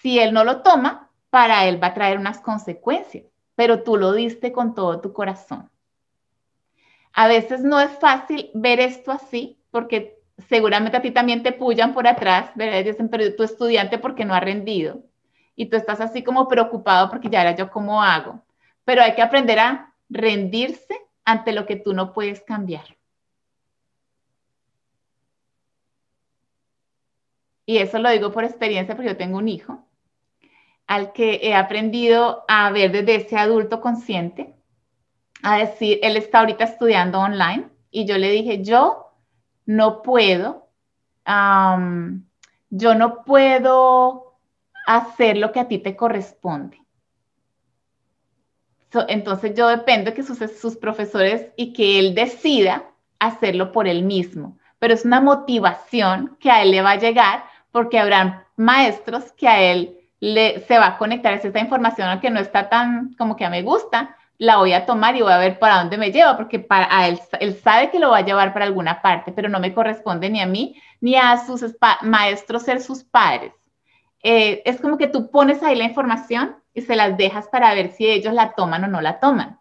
si él no lo toma, para él va a traer unas consecuencias, pero tú lo diste con todo tu corazón. A veces no es fácil ver esto así, porque seguramente a ti también te pullan por atrás, ¿verdad? Dicen, pero tu estudiante, porque no ha rendido? Y tú estás así como preocupado porque ya era yo cómo hago. Pero hay que aprender a rendirse ante lo que tú no puedes cambiar. Y eso lo digo por experiencia, porque yo tengo un hijo al que he aprendido a ver desde ese adulto consciente, a decir, él está ahorita estudiando online y yo le dije, yo no puedo, yo no puedo hacer lo que a ti te corresponde. entonces yo dependo que sus, sus profesores y que él decida hacerlo por él mismo, pero es una motivación que a él le va a llegar porque habrán maestros que a él le, se va a conectar es esta información que no está tan como que a me gusta, la voy a tomar y voy a ver para dónde me lleva, porque para él, él sabe que lo va a llevar para alguna parte, pero no me corresponde ni a mí ni a sus maestros ser sus padres. Eh, es como que tú pones ahí la información y se las dejas para ver si ellos la toman o no la toman.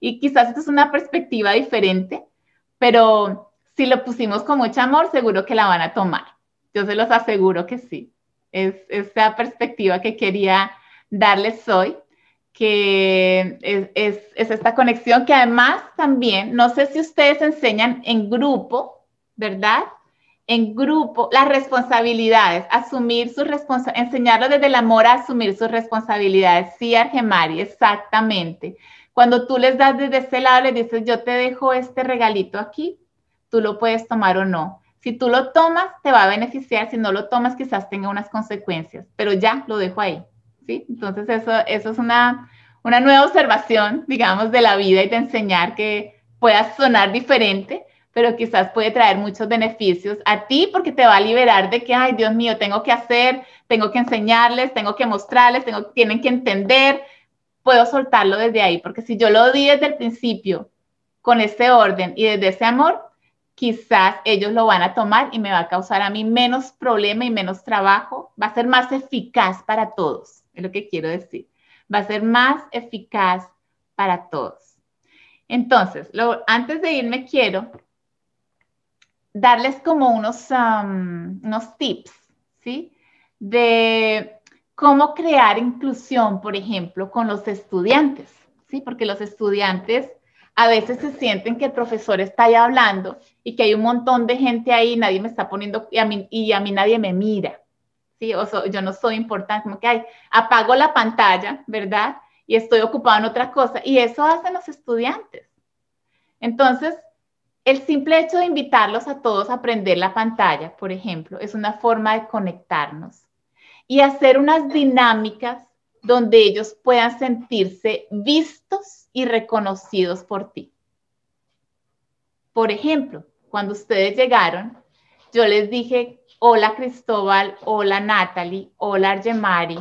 Y quizás esto es una perspectiva diferente, pero si lo pusimos con mucho amor, seguro que la van a tomar. Yo se los aseguro que sí es esa perspectiva que quería darles hoy, que es, esta conexión que además también, no sé si ustedes enseñan en grupo, ¿verdad? En grupo, las responsabilidades, asumir sus responsabilidades, enseñarlo desde el amor a asumir sus responsabilidades. Sí, Argemari, exactamente. Cuando tú les das desde ese lado, les dices, yo te dejo este regalito aquí, tú lo puedes tomar o no si tú lo tomas, te va a beneficiar. Si no lo tomas, quizás tenga unas consecuencias, pero ya lo dejo ahí. ¿sí? Entonces, eso, eso es una, una nueva observación, digamos, de la vida y de enseñar que pueda sonar diferente, pero quizás puede traer muchos beneficios a ti porque te va a liberar de que, ay, Dios mío, tengo que hacer, tengo que enseñarles, tengo que mostrarles, tengo, tienen que entender, puedo soltarlo desde ahí, porque si yo lo di desde el principio con ese orden y desde ese amor, quizás ellos lo van a tomar y me va a causar a mí menos problema y menos trabajo, va a ser más eficaz para todos, es lo que quiero decir, va a ser más eficaz para todos. Entonces, antes de irme quiero darles como unos, um, unos tips, ¿sí? De cómo crear inclusión, por ejemplo, con los estudiantes, ¿sí? Porque los estudiantes a veces se sienten que el profesor está ahí hablando y que hay un montón de gente ahí, nadie me está poniendo y a mí, y a mí nadie me mira. ¿sí? O yo no soy importante, como que hay? apago la pantalla, ¿verdad? Y estoy ocupado en otra cosa. Y eso hacen los estudiantes. Entonces, el simple hecho de invitarlos a todos a aprender la pantalla, por ejemplo, es una forma de conectarnos y hacer unas dinámicas donde ellos puedan sentirse vistos y reconocidos por ti. Por ejemplo, cuando ustedes llegaron, yo les dije, hola Cristóbal, hola Natalie, hola Argemari,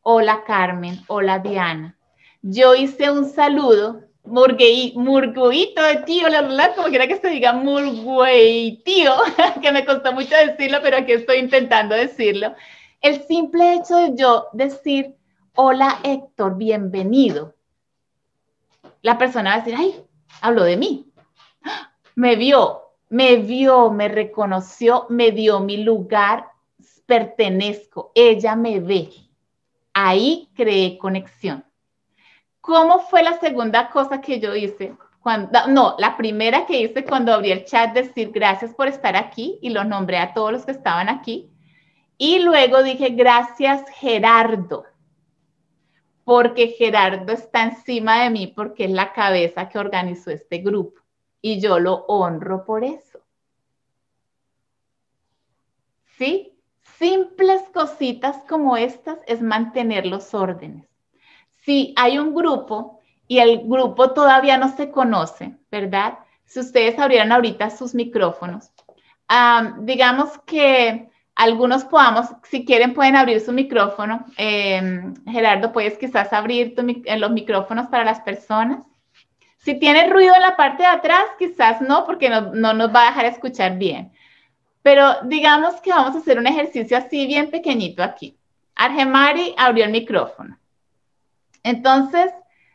hola Carmen, hola Diana. Yo hice un saludo, murguito de tío, como quiera que se diga, murguey tío, que me costó mucho decirlo, pero aquí estoy intentando decirlo. El simple hecho de yo decir, hola Héctor, bienvenido. La persona va a decir, ay, habló de mí. Me vio, me vio, me reconoció, me dio mi lugar, pertenezco, ella me ve. Ahí creé conexión. ¿Cómo fue la segunda cosa que yo hice? no, la primera que hice cuando abrí el chat, decir gracias por estar aquí y lo nombré a todos los que estaban aquí. Y luego dije, gracias Gerardo porque Gerardo está encima de mí porque es la cabeza que organizó este grupo y yo lo honro por eso. ¿Sí? Simples cositas como estas es mantener los órdenes. Si hay un grupo y el grupo todavía no se conoce, ¿verdad? Si ustedes abrieran ahorita sus micrófonos, ah, digamos que algunos podamos, si quieren pueden abrir su micrófono. Em, Gerardo, puedes quizás abrir eh, los micrófonos para las personas. Si tiene ruido en la parte de atrás, quizás no, porque no, nos va a dejar escuchar bien. Pero digamos que vamos a hacer un ejercicio así bien pequeñito aquí. Argemari abrió el micrófono. Entonces,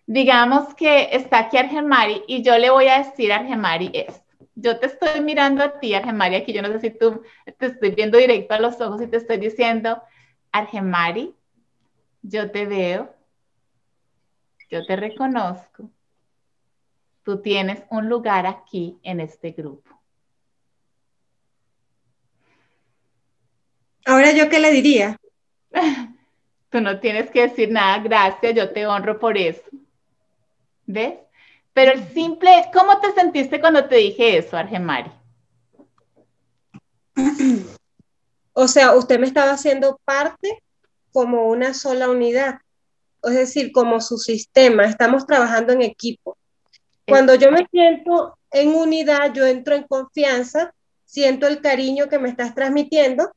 digamos que está aquí Argemari y yo le voy a decir a Argemari esto yo te estoy mirando a ti, Argemari, aquí yo no sé si tú te estoy viendo directo a los ojos y te estoy diciendo, Argemari, yo te veo, yo te reconozco, tú tienes un lugar aquí en este grupo. Ahora yo qué le diría? tú no tienes que decir nada, gracias, yo te honro por eso. ¿Ves? Pero el simple, ¿cómo te sentiste cuando te dije eso, Argemari? O sea, usted me estaba haciendo parte como una sola unidad, es decir, como su sistema, estamos trabajando en equipo. Cuando yo me siento en unidad, yo entro en confianza, siento el cariño que me estás transmitiendo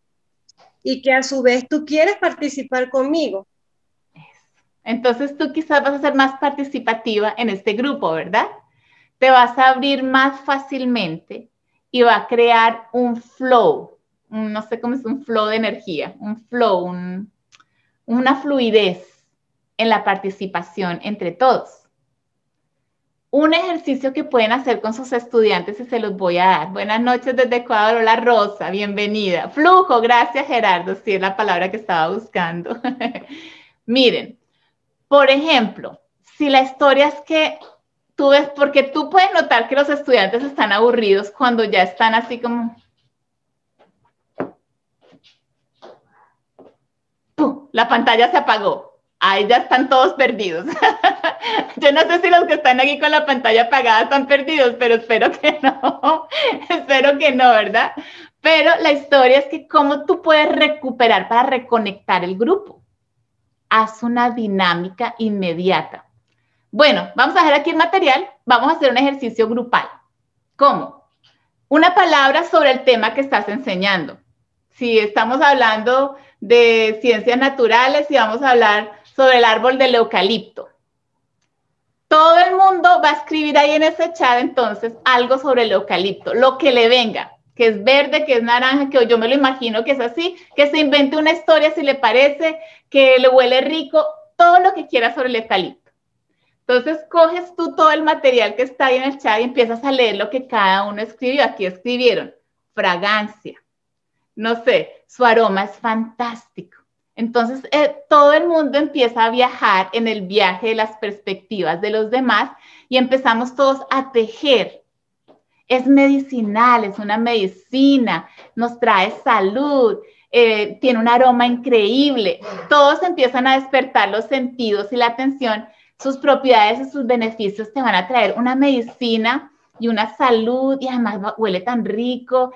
y que a su vez tú quieres participar conmigo. Entonces tú quizás vas a ser más participativa en este grupo, ¿verdad? Te vas a abrir más fácilmente y va a crear un flow, no sé cómo es un flow de energía, un flow, una fluidez en la participación entre todos. Un ejercicio que pueden hacer con sus estudiantes y se los voy a dar. Buenas noches desde Ecuador, hola Rosa, bienvenida. Flujo, gracias Gerardo, sí es la palabra que estaba buscando. Miren, por ejemplo, si la historia es que tú ves, porque tú puedes notar que los estudiantes están aburridos cuando ya están así como... ¡Pum! La pantalla se apagó. Ahí ya están todos perdidos. Yo no sé si los que están aquí con la pantalla apagada están perdidos, pero espero que no. espero que no, ¿verdad? Pero la historia es que cómo tú puedes recuperar para reconectar el grupo haz una dinámica inmediata. Bueno, vamos a dejar aquí el material, vamos a hacer un ejercicio grupal. ¿Cómo? Una palabra sobre el tema que estás enseñando. Si estamos hablando de ciencias naturales y vamos a hablar sobre el árbol del eucalipto. Todo el mundo va a escribir ahí en ese chat entonces algo sobre el eucalipto, lo que le venga que es verde, que es naranja, que yo me lo imagino que es así, que se invente una historia si le parece, que le huele rico, todo lo que quiera sobre el eucalipto. Entonces coges tú todo el material que está ahí en el chat y empiezas a leer lo que cada uno escribió. Aquí escribieron fragancia, no sé, su aroma es fantástico. Entonces eh, todo el mundo empieza a viajar en el viaje de las perspectivas de los demás y empezamos todos a tejer es medicinal, es una medicina, nos trae salud, eh, tiene un aroma increíble. Todos empiezan a despertar los sentidos y la atención, sus propiedades y sus beneficios te van a traer una medicina y una salud y además huele tan rico.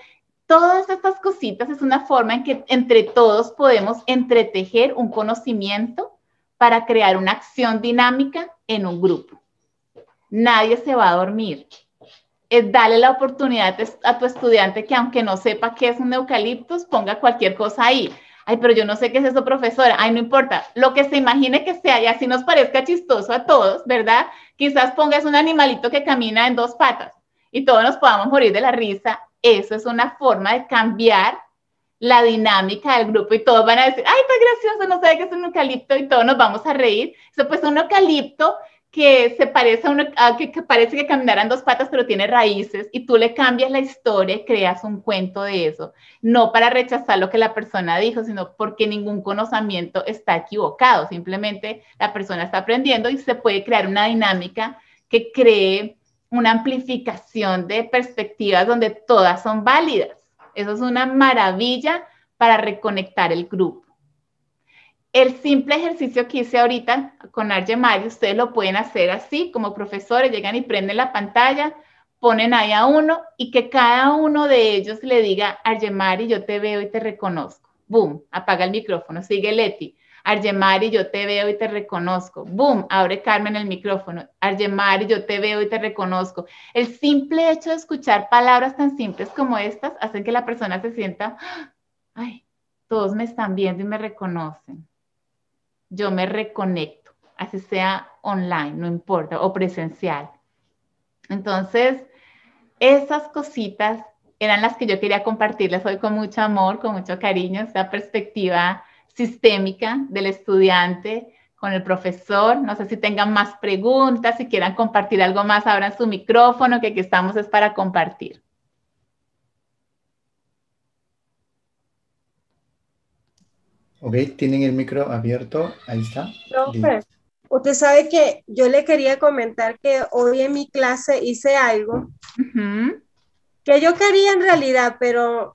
Todas estas cositas es una forma en que entre todos podemos entretejer un conocimiento para crear una acción dinámica en un grupo. Nadie se va a dormir es darle la oportunidad a tu estudiante que aunque no sepa qué es un eucaliptus, ponga cualquier cosa ahí. Ay, pero yo no sé qué es eso, profesora. Ay, no importa. Lo que se imagine que sea y así nos parezca chistoso a todos, ¿verdad? Quizás pongas un animalito que camina en dos patas y todos nos podamos morir de la risa. Eso es una forma de cambiar la dinámica del grupo y todos van a decir, ay, qué gracioso, no sé qué es un eucalipto y todos nos vamos a reír. Eso pues un eucalipto que se parece a que, parece que caminaran dos patas, pero tiene raíces, y tú le cambias la historia y creas un cuento de eso, no para rechazar lo que la persona dijo, sino porque ningún conocimiento está equivocado, simplemente la persona está aprendiendo y se puede crear una dinámica que cree una amplificación de perspectivas donde todas son válidas. Eso es una maravilla para reconectar el grupo. El simple ejercicio que hice ahorita con Arjemari, ustedes lo pueden hacer así, como profesores, llegan y prenden la pantalla, ponen ahí a uno y que cada uno de ellos le diga, Argemari, yo te veo y te reconozco. Boom, apaga el micrófono, sigue Leti. Argemari, yo te veo y te reconozco. Boom, abre Carmen el micrófono. Argemari, yo te veo y te reconozco. El simple hecho de escuchar palabras tan simples como estas hacen que la persona se sienta, ay, todos me están viendo y me reconocen yo me reconecto, así sea online, no importa, o presencial. Entonces, esas cositas eran las que yo quería compartirles hoy con mucho amor, con mucho cariño, esa perspectiva sistémica del estudiante con el profesor. No sé si tengan más preguntas, si quieran compartir algo más, abran su micrófono, que aquí estamos es para compartir. Ok, tienen el micro abierto, ahí está. Pues, usted sabe que yo le quería comentar que hoy en mi clase hice algo que yo quería en realidad, pero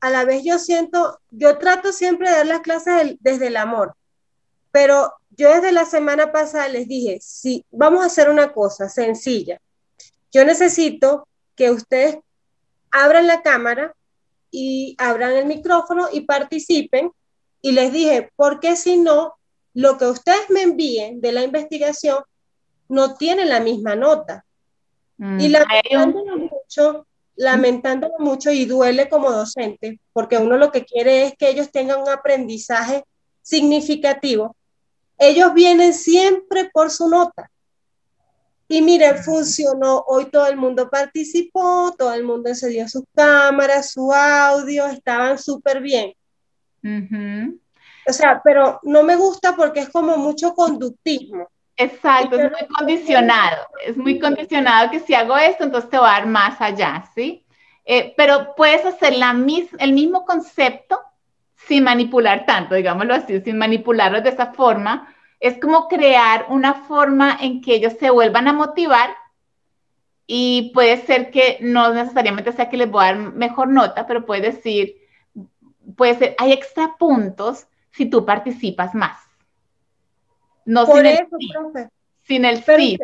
a la vez yo siento, yo trato siempre de dar las clases desde el amor, pero yo desde la semana pasada les dije, si vamos a hacer una cosa sencilla. Yo necesito que ustedes abran la cámara y abran el micrófono y participen y les dije, porque si no, lo que ustedes me envíen de la investigación no tiene la misma nota. Mm, y lamentándolo mucho, lamentándolo mucho y duele como docente, porque uno lo que quiere es que ellos tengan un aprendizaje significativo. Ellos vienen siempre por su nota. Y mire, mm. funcionó, hoy todo el mundo participó, todo el mundo encendió sus cámaras, su audio, estaban súper bien. O sea, pero no me gusta porque es como mucho conductismo. Exacto, es muy condicionado, es muy condicionado que si hago esto, entonces te va a dar más allá, ¿sí? Eh, pero puedes hacer la el mismo concepto sin manipular tanto, digámoslo así, sin manipularlos de esa forma. Es como crear una forma en que ellos se vuelvan a motivar y puede ser que no necesariamente sea que les voy a dar mejor nota, pero puede decir, puede ser, hay extra puntos si tú participas más. No sin, el, profe. sin el sí.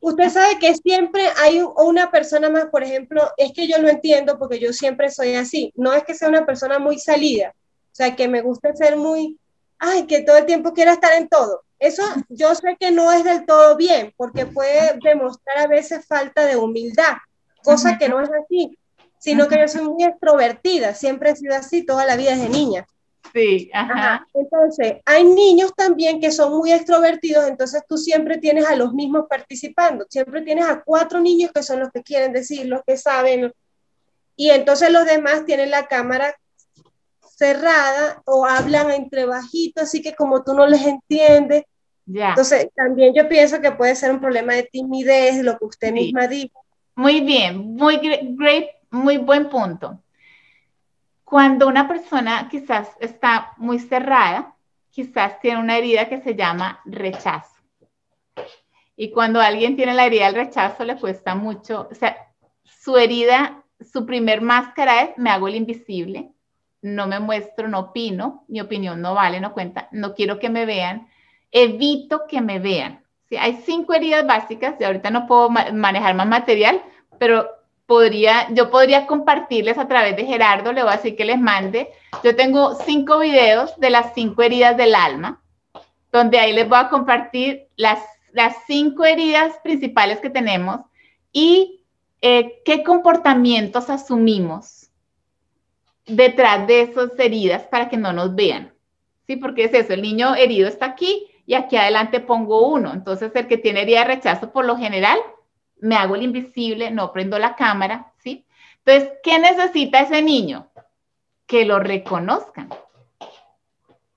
Usted sabe que siempre hay una persona más, por ejemplo, es que yo lo entiendo porque yo siempre soy así. No es que sea una persona muy salida, o sea, que me gusta ser muy, ay, que todo el tiempo quiera estar en todo. Eso yo sé que no es del todo bien porque puede demostrar a veces falta de humildad, cosa que no es así sino que yo soy muy extrovertida, siempre he sido así toda la vida desde niña. Sí, ajá. Entonces, hay niños también que son muy extrovertidos, entonces tú siempre tienes a los mismos participando, siempre tienes a cuatro niños que son los que quieren decir, los que saben, y entonces los demás tienen la cámara cerrada o hablan entre bajito, así que como tú no les entiendes, ya. entonces también yo pienso que puede ser un problema de timidez, lo que usted misma dijo. Muy bien, muy great muy buen punto. Cuando una persona quizás está muy cerrada, quizás tiene una herida que se llama rechazo. Y cuando alguien tiene la herida del rechazo, le cuesta mucho, o sea, su herida, su primer máscara es me hago el invisible, no me muestro, no opino, mi opinión no vale, no cuenta, no quiero que me vean, evito que me vean. hay cinco heridas básicas, y ahorita no puedo manejar más material, pero yo podría compartirles a través de Gerardo, le voy a decir que les mande. Yo tengo cinco videos de las cinco heridas del alma, donde ahí les voy a compartir las, las cinco heridas principales que tenemos y eh, qué comportamientos asumimos detrás de esas heridas para que no nos vean. Sí, porque es eso, el niño herido está aquí y aquí adelante pongo uno. Entonces, el que tiene herida de rechazo por lo general me hago el invisible, no prendo la cámara, ¿sí? Entonces, ¿qué necesita ese niño? Que lo reconozcan.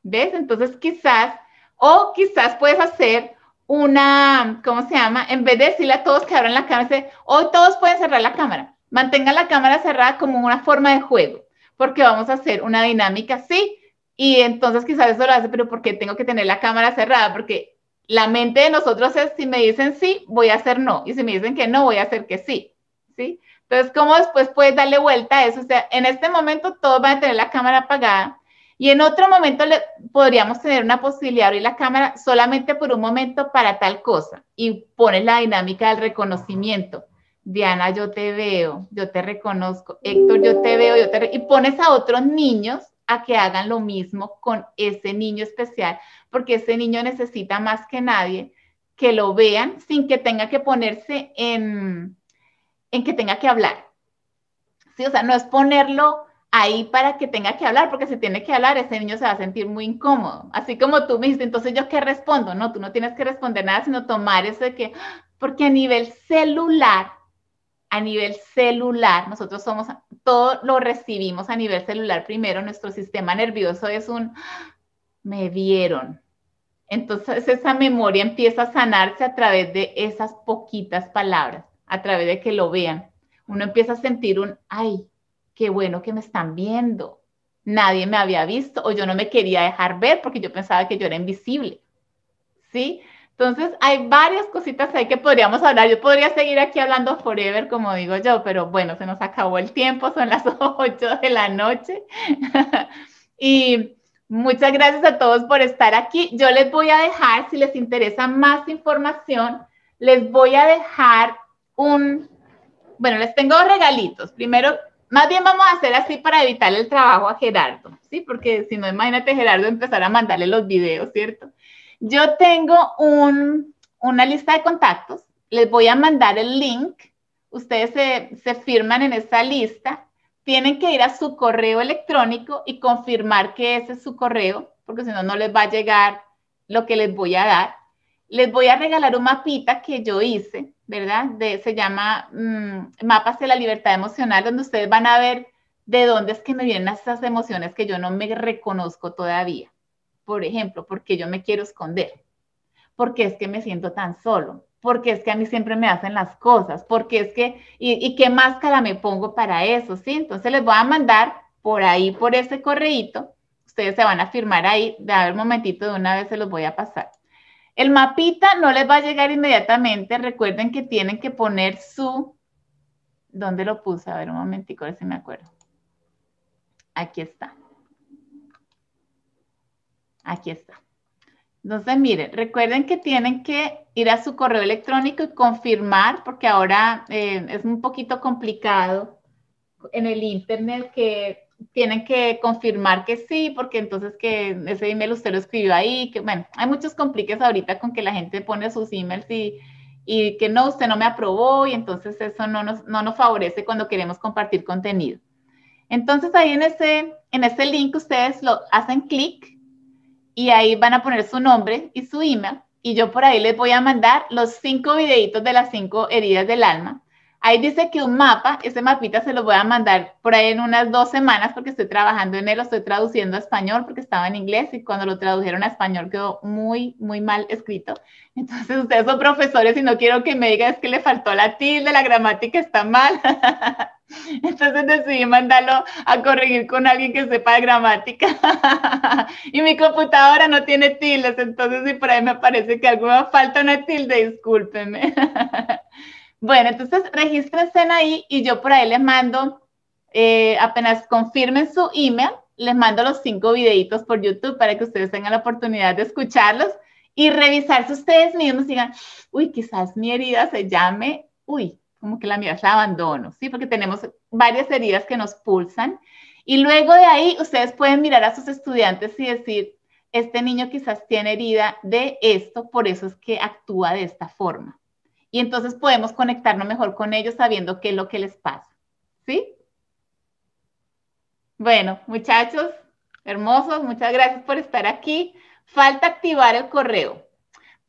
¿Ves? Entonces, quizás, o quizás puedes hacer una, ¿cómo se llama? En vez de decirle a todos que abran la cámara, o todos pueden cerrar la cámara. Mantengan la cámara cerrada como una forma de juego, porque vamos a hacer una dinámica así. Y entonces quizás eso lo hace, pero ¿por qué tengo que tener la cámara cerrada? Porque la mente de nosotros es, si me dicen sí, voy a hacer no, y si me dicen que no, voy a hacer que sí, ¿sí? Entonces, ¿cómo después puedes darle vuelta a eso? O sea, en este momento todos van a tener la cámara apagada y en otro momento le, podríamos tener una posibilidad de abrir la cámara solamente por un momento para tal cosa y pones la dinámica del reconocimiento. Diana, yo te veo, yo te reconozco. Héctor, yo te veo, yo te... Y pones a otros niños a que hagan lo mismo con ese niño especial, porque ese niño necesita más que nadie que lo vean sin que tenga que ponerse en, en que tenga que hablar. ¿Sí? O sea, no es ponerlo ahí para que tenga que hablar, porque si tiene que hablar, ese niño se va a sentir muy incómodo. Así como tú me dijiste, entonces yo qué respondo? No, tú no tienes que responder nada, sino tomar ese que, ah, porque a nivel celular a nivel celular, nosotros somos, todo lo recibimos a nivel celular primero, nuestro sistema nervioso es un, me vieron. Entonces esa memoria empieza a sanarse a través de esas poquitas palabras, a través de que lo vean. Uno empieza a sentir un, ay, qué bueno que me están viendo. Nadie me había visto o yo no me quería dejar ver porque yo pensaba que yo era invisible. ¿Sí? Entonces, hay varias cositas ahí que podríamos hablar. Yo podría seguir aquí hablando forever, como digo yo, pero bueno, se nos acabó el tiempo, son las 8 de la noche. y muchas gracias a todos por estar aquí. Yo les voy a dejar, si les interesa más información, les voy a dejar un, bueno, les tengo regalitos. Primero, más bien vamos a hacer así para evitar el trabajo a Gerardo, ¿sí? Porque si no, imagínate Gerardo empezar a mandarle los videos, ¿cierto? Yo tengo una lista de contactos, les voy a mandar el link, ustedes se, firman en esa lista, tienen que ir a su correo electrónico y confirmar que ese es su correo, porque si no, no les va a llegar lo que les voy a dar. Les voy a regalar un mapita que yo hice, ¿verdad? se llama mm, Mapas de la Libertad Emocional, donde ustedes van a ver de dónde es que me vienen esas emociones que yo no me reconozco todavía por ejemplo, porque yo me quiero esconder, porque es que me siento tan solo, porque es que a mí siempre me hacen las cosas, porque es que, y, qué máscara me pongo para eso, ¿sí? Entonces les voy a mandar por ahí, por ese correíto, ustedes se van a firmar ahí, de a ver, un momentito, de una vez se los voy a pasar. El mapita no les va a llegar inmediatamente, recuerden que tienen que poner su, ¿dónde lo puse? A ver, un momentico, a ver si me acuerdo. Aquí está. Aquí está. Entonces, miren, recuerden que tienen que ir a su correo electrónico y confirmar, porque ahora eh, es un poquito complicado en el Internet que tienen que confirmar que sí, porque entonces que ese email usted lo escribió ahí, que bueno, hay muchos compliques ahorita con que la gente pone sus emails y, y que no, usted no me aprobó y entonces eso no nos, no nos favorece cuando queremos compartir contenido. Entonces ahí en ese, en ese link ustedes lo hacen clic y ahí van a poner su nombre y su email y yo por ahí les voy a mandar los cinco videitos de las cinco heridas del alma. Ahí dice que un mapa, ese mapita se lo voy a mandar por ahí en unas dos semanas porque estoy trabajando en él, lo estoy traduciendo a español porque estaba en inglés y cuando lo tradujeron a español quedó muy, muy mal escrito. Entonces ustedes son profesores y no quiero que me digan es que le faltó la tilde, la gramática está mal. Entonces decidí mandarlo a corregir con alguien que sepa de gramática. y mi computadora no tiene tildes, entonces si por ahí me parece que alguna falta una tilde, discúlpeme. bueno, entonces regístrense ahí y yo por ahí les mando, eh, apenas confirmen su email, les mando los cinco videitos por YouTube para que ustedes tengan la oportunidad de escucharlos y revisarse ustedes mismos y digan, uy, quizás mi herida se llame, uy, como que la mía la abandono, ¿sí? Porque tenemos varias heridas que nos pulsan. Y luego de ahí ustedes pueden mirar a sus estudiantes y decir, este niño quizás tiene herida de esto, por eso es que actúa de esta forma. Y entonces podemos conectarnos mejor con ellos sabiendo qué es lo que les pasa. ¿Sí? Bueno, muchachos, hermosos, muchas gracias por estar aquí. Falta activar el correo.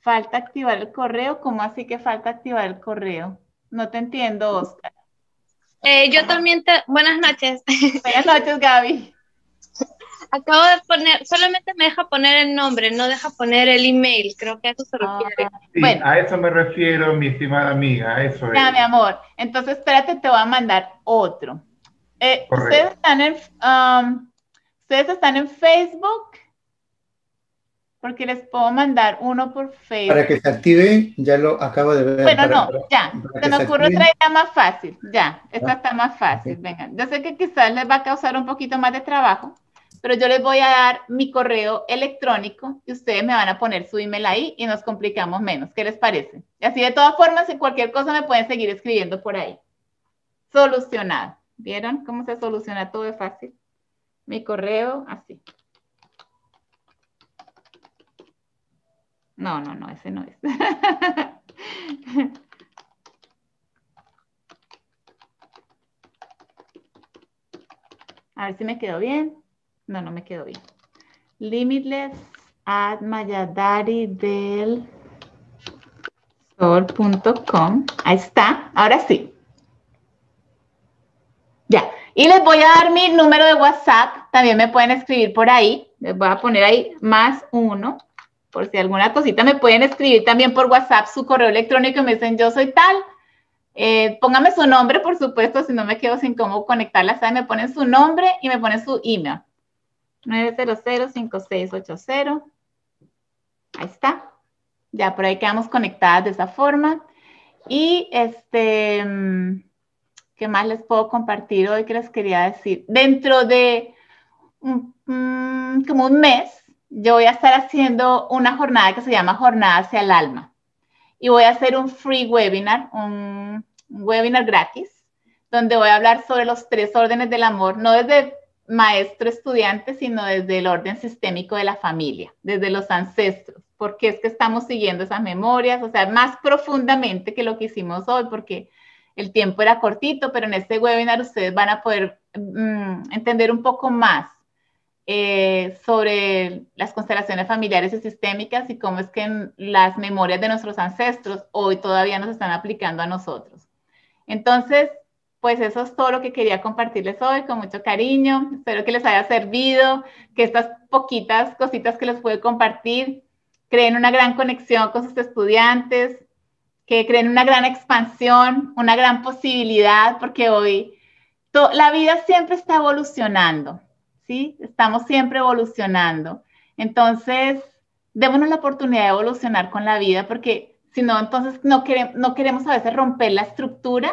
Falta activar el correo. ¿Cómo así que falta activar el correo? No te entiendo, Oscar. Eh, yo también te... Buenas noches. Buenas noches, Gaby. Acabo de poner, solamente me deja poner el nombre, no deja poner el email, creo que a eso se ah, refiere. bueno. A eso me refiero, mi estimada amiga, a eso Ya, mi amor, entonces espérate, te voy a mandar otro. Eh, ustedes, están en, um, ustedes están en Facebook, porque les puedo mandar uno por Facebook. Para que se active, ya lo acabo de ver. Bueno, no, ya. se me ocurre otra idea más fácil. Ya, esta ah, está más fácil. Venga, yo sé que quizás les va a causar un poquito más de trabajo, pero yo les voy a dar mi correo electrónico y ustedes me van a poner su email ahí y nos complicamos menos. ¿Qué les parece? Y así de todas formas, si cualquier cosa me pueden seguir escribiendo por ahí. Solucionado. ¿Vieron cómo se soluciona todo de fácil? Mi correo, así. No, no, no, ese no es. A ver si me quedó bien. No, no me quedó bien. Limitless at mayadari del Ahí está. Ahora sí. Ya. Y les voy a dar mi número de WhatsApp. También me pueden escribir por ahí. Les voy a poner ahí más uno por si alguna cosita me pueden escribir también por WhatsApp su correo electrónico y me dicen yo soy tal. Eh, póngame su nombre, por supuesto, si no me quedo sin cómo conectarla. me ponen su nombre y me ponen su email. 900-5680. Ahí está. Ya por ahí quedamos conectadas de esa forma. Y este, ¿qué más les puedo compartir hoy que les quería decir? Dentro de mm, como un mes, yo voy a estar haciendo una jornada que se llama Jornada hacia el Alma. Y voy a hacer un free webinar, un webinar gratis, donde voy a hablar sobre los tres órdenes del amor, no desde maestro estudiante, sino desde el orden sistémico de la familia, desde los ancestros, porque es que estamos siguiendo esas memorias, o sea, más profundamente que lo que hicimos hoy, porque el tiempo era cortito, pero en este webinar ustedes van a poder mm, entender un poco más eh, sobre las constelaciones familiares y sistémicas y cómo es que las memorias de nuestros ancestros hoy todavía nos están aplicando a nosotros. Entonces, pues eso es todo lo que quería compartirles hoy con mucho cariño. Espero que les haya servido, que estas poquitas cositas que les pude compartir creen una gran conexión con sus estudiantes, que creen una gran expansión, una gran posibilidad, porque hoy la vida siempre está evolucionando. Estamos siempre evolucionando. Entonces, démonos la oportunidad de evolucionar con la vida porque si no, entonces no, no queremos a veces romper la estructura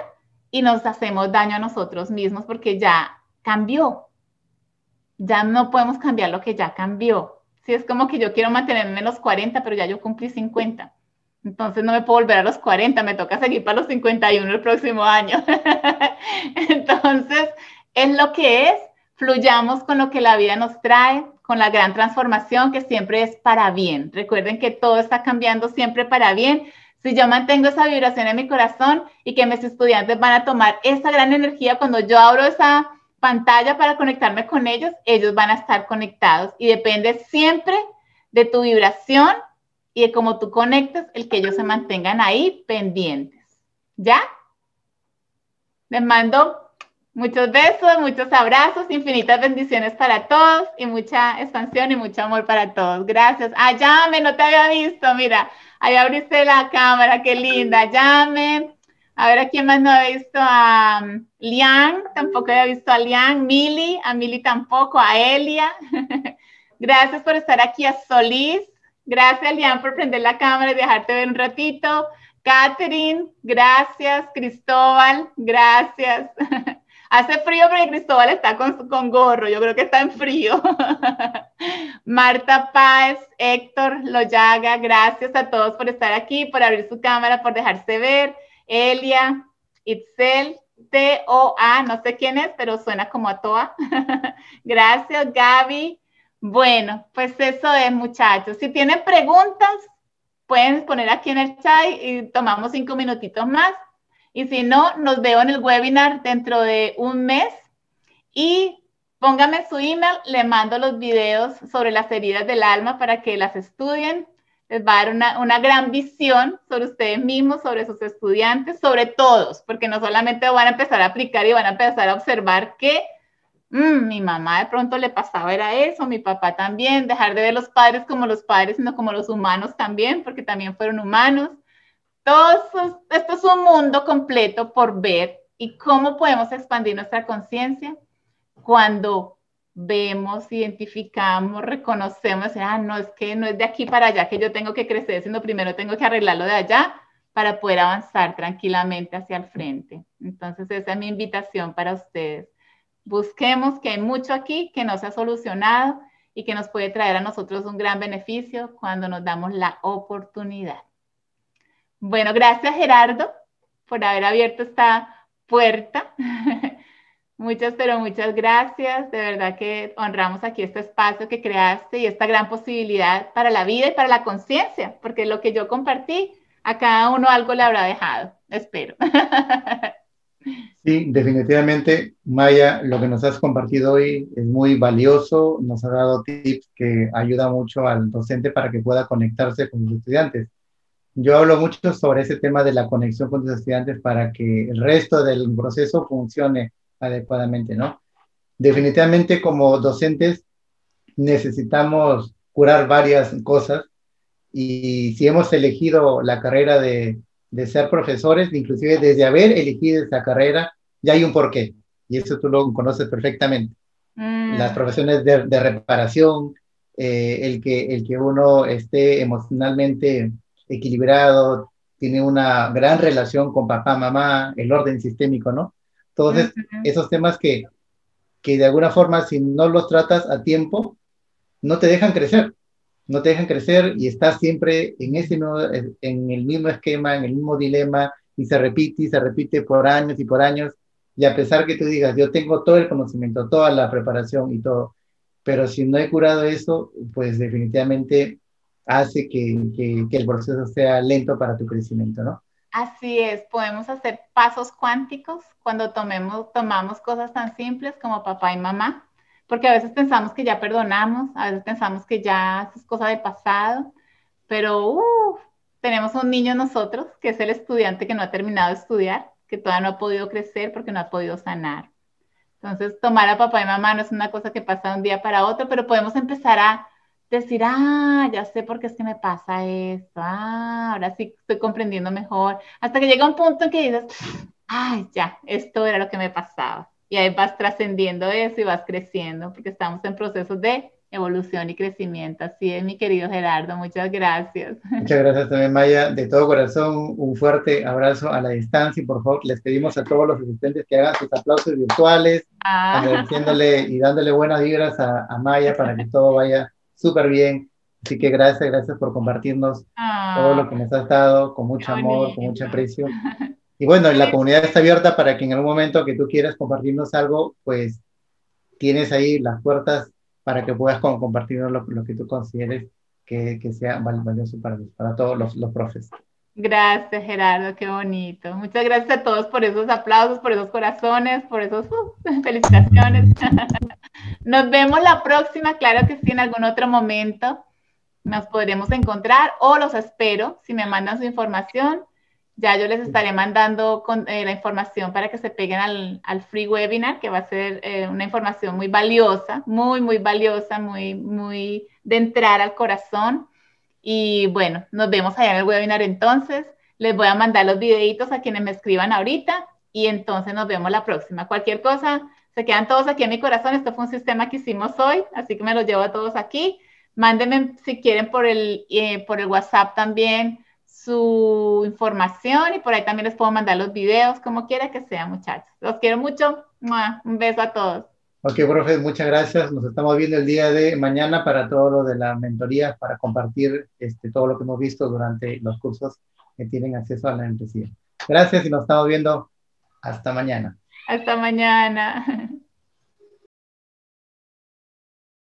y nos hacemos daño a nosotros mismos porque ya cambió. Ya no podemos cambiar lo que ya cambió. Si es como que yo quiero mantenerme en los 40, pero ya yo cumplí 50. Entonces no me puedo volver a los 40, me toca seguir para los 51 el próximo año. entonces, es lo que es fluyamos con lo que la vida nos trae, con la gran transformación que siempre es para bien. Recuerden que todo está cambiando siempre para bien. Si yo mantengo esa vibración en mi corazón y que mis estudiantes van a tomar esa gran energía cuando yo abro esa pantalla para conectarme con ellos, ellos van a estar conectados y depende siempre de tu vibración y de cómo tú conectas el que ellos se mantengan ahí pendientes. ¿Ya? Les mando Muchos besos, muchos abrazos, infinitas bendiciones para todos y mucha expansión y mucho amor para todos. Gracias. Ah, llame, no te había visto, mira, ahí abriste la cámara, qué linda. Llame. A ver, ¿a quién más no había visto? A um, tampoco había visto a Lian, Mili, a Mili tampoco, a Elia. Gracias por estar aquí, a Solís. Gracias, Lian, por prender la cámara y dejarte ver un ratito. Catherine, gracias. Cristóbal, gracias. Hace frío porque Cristóbal está con, gorro, yo creo que está en frío. Marta Paz, Héctor Loyaga, gracias a todos por estar aquí, por abrir su cámara, por dejarse ver. Elia, Itzel, T-O-A, no sé quién es, pero suena como a Toa. gracias, Gaby. Bueno, pues eso es, muchachos. Si tienen preguntas, pueden poner aquí en el chat y tomamos cinco minutitos más y si no, nos veo en el webinar dentro de un mes y póngame su email, le mando los videos sobre las heridas del alma para que las estudien. Les va a dar una, una gran visión sobre ustedes mismos, sobre sus estudiantes, sobre todos, porque no solamente van a empezar a aplicar y van a empezar a observar que mm, mi mamá de pronto le pasaba era eso, mi papá también, dejar de ver los padres como los padres, sino como los humanos también, porque también fueron humanos, todos esto es un mundo completo por ver y cómo podemos expandir nuestra conciencia cuando vemos, identificamos, reconocemos, ah, no, es que no es de aquí para allá que yo tengo que crecer, sino primero tengo que arreglarlo de allá para poder avanzar tranquilamente hacia el frente. Entonces, esa es mi invitación para ustedes. Busquemos que hay mucho aquí que no se ha solucionado y que nos puede traer a nosotros un gran beneficio cuando nos damos la oportunidad. Bueno, gracias Gerardo por haber abierto esta puerta. muchas, pero muchas gracias. De verdad que honramos aquí este espacio que creaste y esta gran posibilidad para la vida y para la conciencia, porque lo que yo compartí, a cada uno algo le habrá dejado, espero. Sí, definitivamente, Maya, lo que nos has compartido hoy es muy valioso, nos ha dado tips que ayuda mucho al docente para que pueda conectarse con los estudiantes. Yo hablo mucho sobre ese tema de la conexión con los estudiantes para que el resto del proceso funcione adecuadamente, ¿no? Definitivamente como docentes necesitamos curar varias cosas y si hemos elegido la carrera de, ser profesores, inclusive desde haber elegido esa carrera, ya hay un porqué y eso tú lo conoces perfectamente. Mm. Las profesiones de, reparación, eh, el, que, el que uno esté emocionalmente equilibrado, tiene una gran relación con papá, mamá, el orden sistémico, ¿no? todos esos temas que, que de alguna forma, si no los tratas a tiempo, no te dejan crecer, no te dejan crecer y estás siempre en, ese en el mismo esquema, en el mismo dilema, y se repite y se repite por años y por años. Y a pesar que tú digas, yo tengo todo el conocimiento, toda la preparación y todo, pero si no he curado eso, pues definitivamente hace que, el proceso sea lento para tu crecimiento, ¿no? Así es, podemos hacer pasos cuánticos cuando tomemos, tomamos cosas tan simples como papá y mamá, porque a veces pensamos que ya perdonamos, a veces pensamos que ya es cosa de pasado, pero tenemos un niño nosotros, que es el estudiante que no ha terminado de estudiar, que todavía no ha podido crecer porque no ha podido sanar. Entonces, tomar a papá y mamá no es una cosa que pasa de un día para otro, pero podemos empezar a decir, ah, ya sé por qué es que me pasa esto, ah, ahora sí estoy comprendiendo mejor, hasta que llega un punto en que dices, ay, ya, esto era lo que me pasaba. Y ahí vas trascendiendo eso y vas creciendo, porque estamos en procesos de evolución y crecimiento. Así es, mi querido Gerardo, muchas gracias. Muchas gracias también, Maya. De todo corazón, un fuerte abrazo a la distancia y por favor, les pedimos a todos los asistentes que hagan sus aplausos virtuales, ah. agradeciéndole y dándole buenas vibras a, a Maya para que todo vaya súper bien. Así que gracias, gracias por compartirnos todo lo ah. que nos has dado con mucho amor, con mucho aprecio. Y bueno, la comunidad está abierta para que en algún momento que tú quieras compartirnos algo, pues tienes ahí las puertas para que puedas compartirnos lo, que tú consideres que, que sea valioso para, para todos los, los profes. Gracias, Gerardo, qué bonito. Muchas gracias a todos por esos aplausos, por esos corazones, por esos uh, felicitaciones. Nos vemos la próxima, claro que sí, en algún otro momento nos podremos encontrar o los espero si me mandan su información. Ya yo les estaré mandando eh, la información para que se peguen al, al free webinar, que va a ser eh, una información muy valiosa, muy, muy valiosa, muy, muy de entrar al corazón y bueno, nos vemos allá en el webinar entonces. Les voy a mandar los videitos a quienes me escriban ahorita y entonces nos vemos la próxima. Cualquier cosa, se quedan todos aquí en mi corazón. Esto fue un sistema que hicimos hoy, así que me los llevo a todos aquí. Mándenme si quieren por el, eh, por el WhatsApp también su información y por ahí también les puedo mandar los videos, como quiera que sea, muchachos. Los quiero mucho. Un beso a todos. Ok, profe, muchas gracias. Nos estamos viendo el día de mañana para todo lo de la mentoría, para compartir este, todo lo que hemos visto durante los cursos que tienen acceso a la empresa Gracias y nos estamos viendo hasta mañana. Hasta mañana.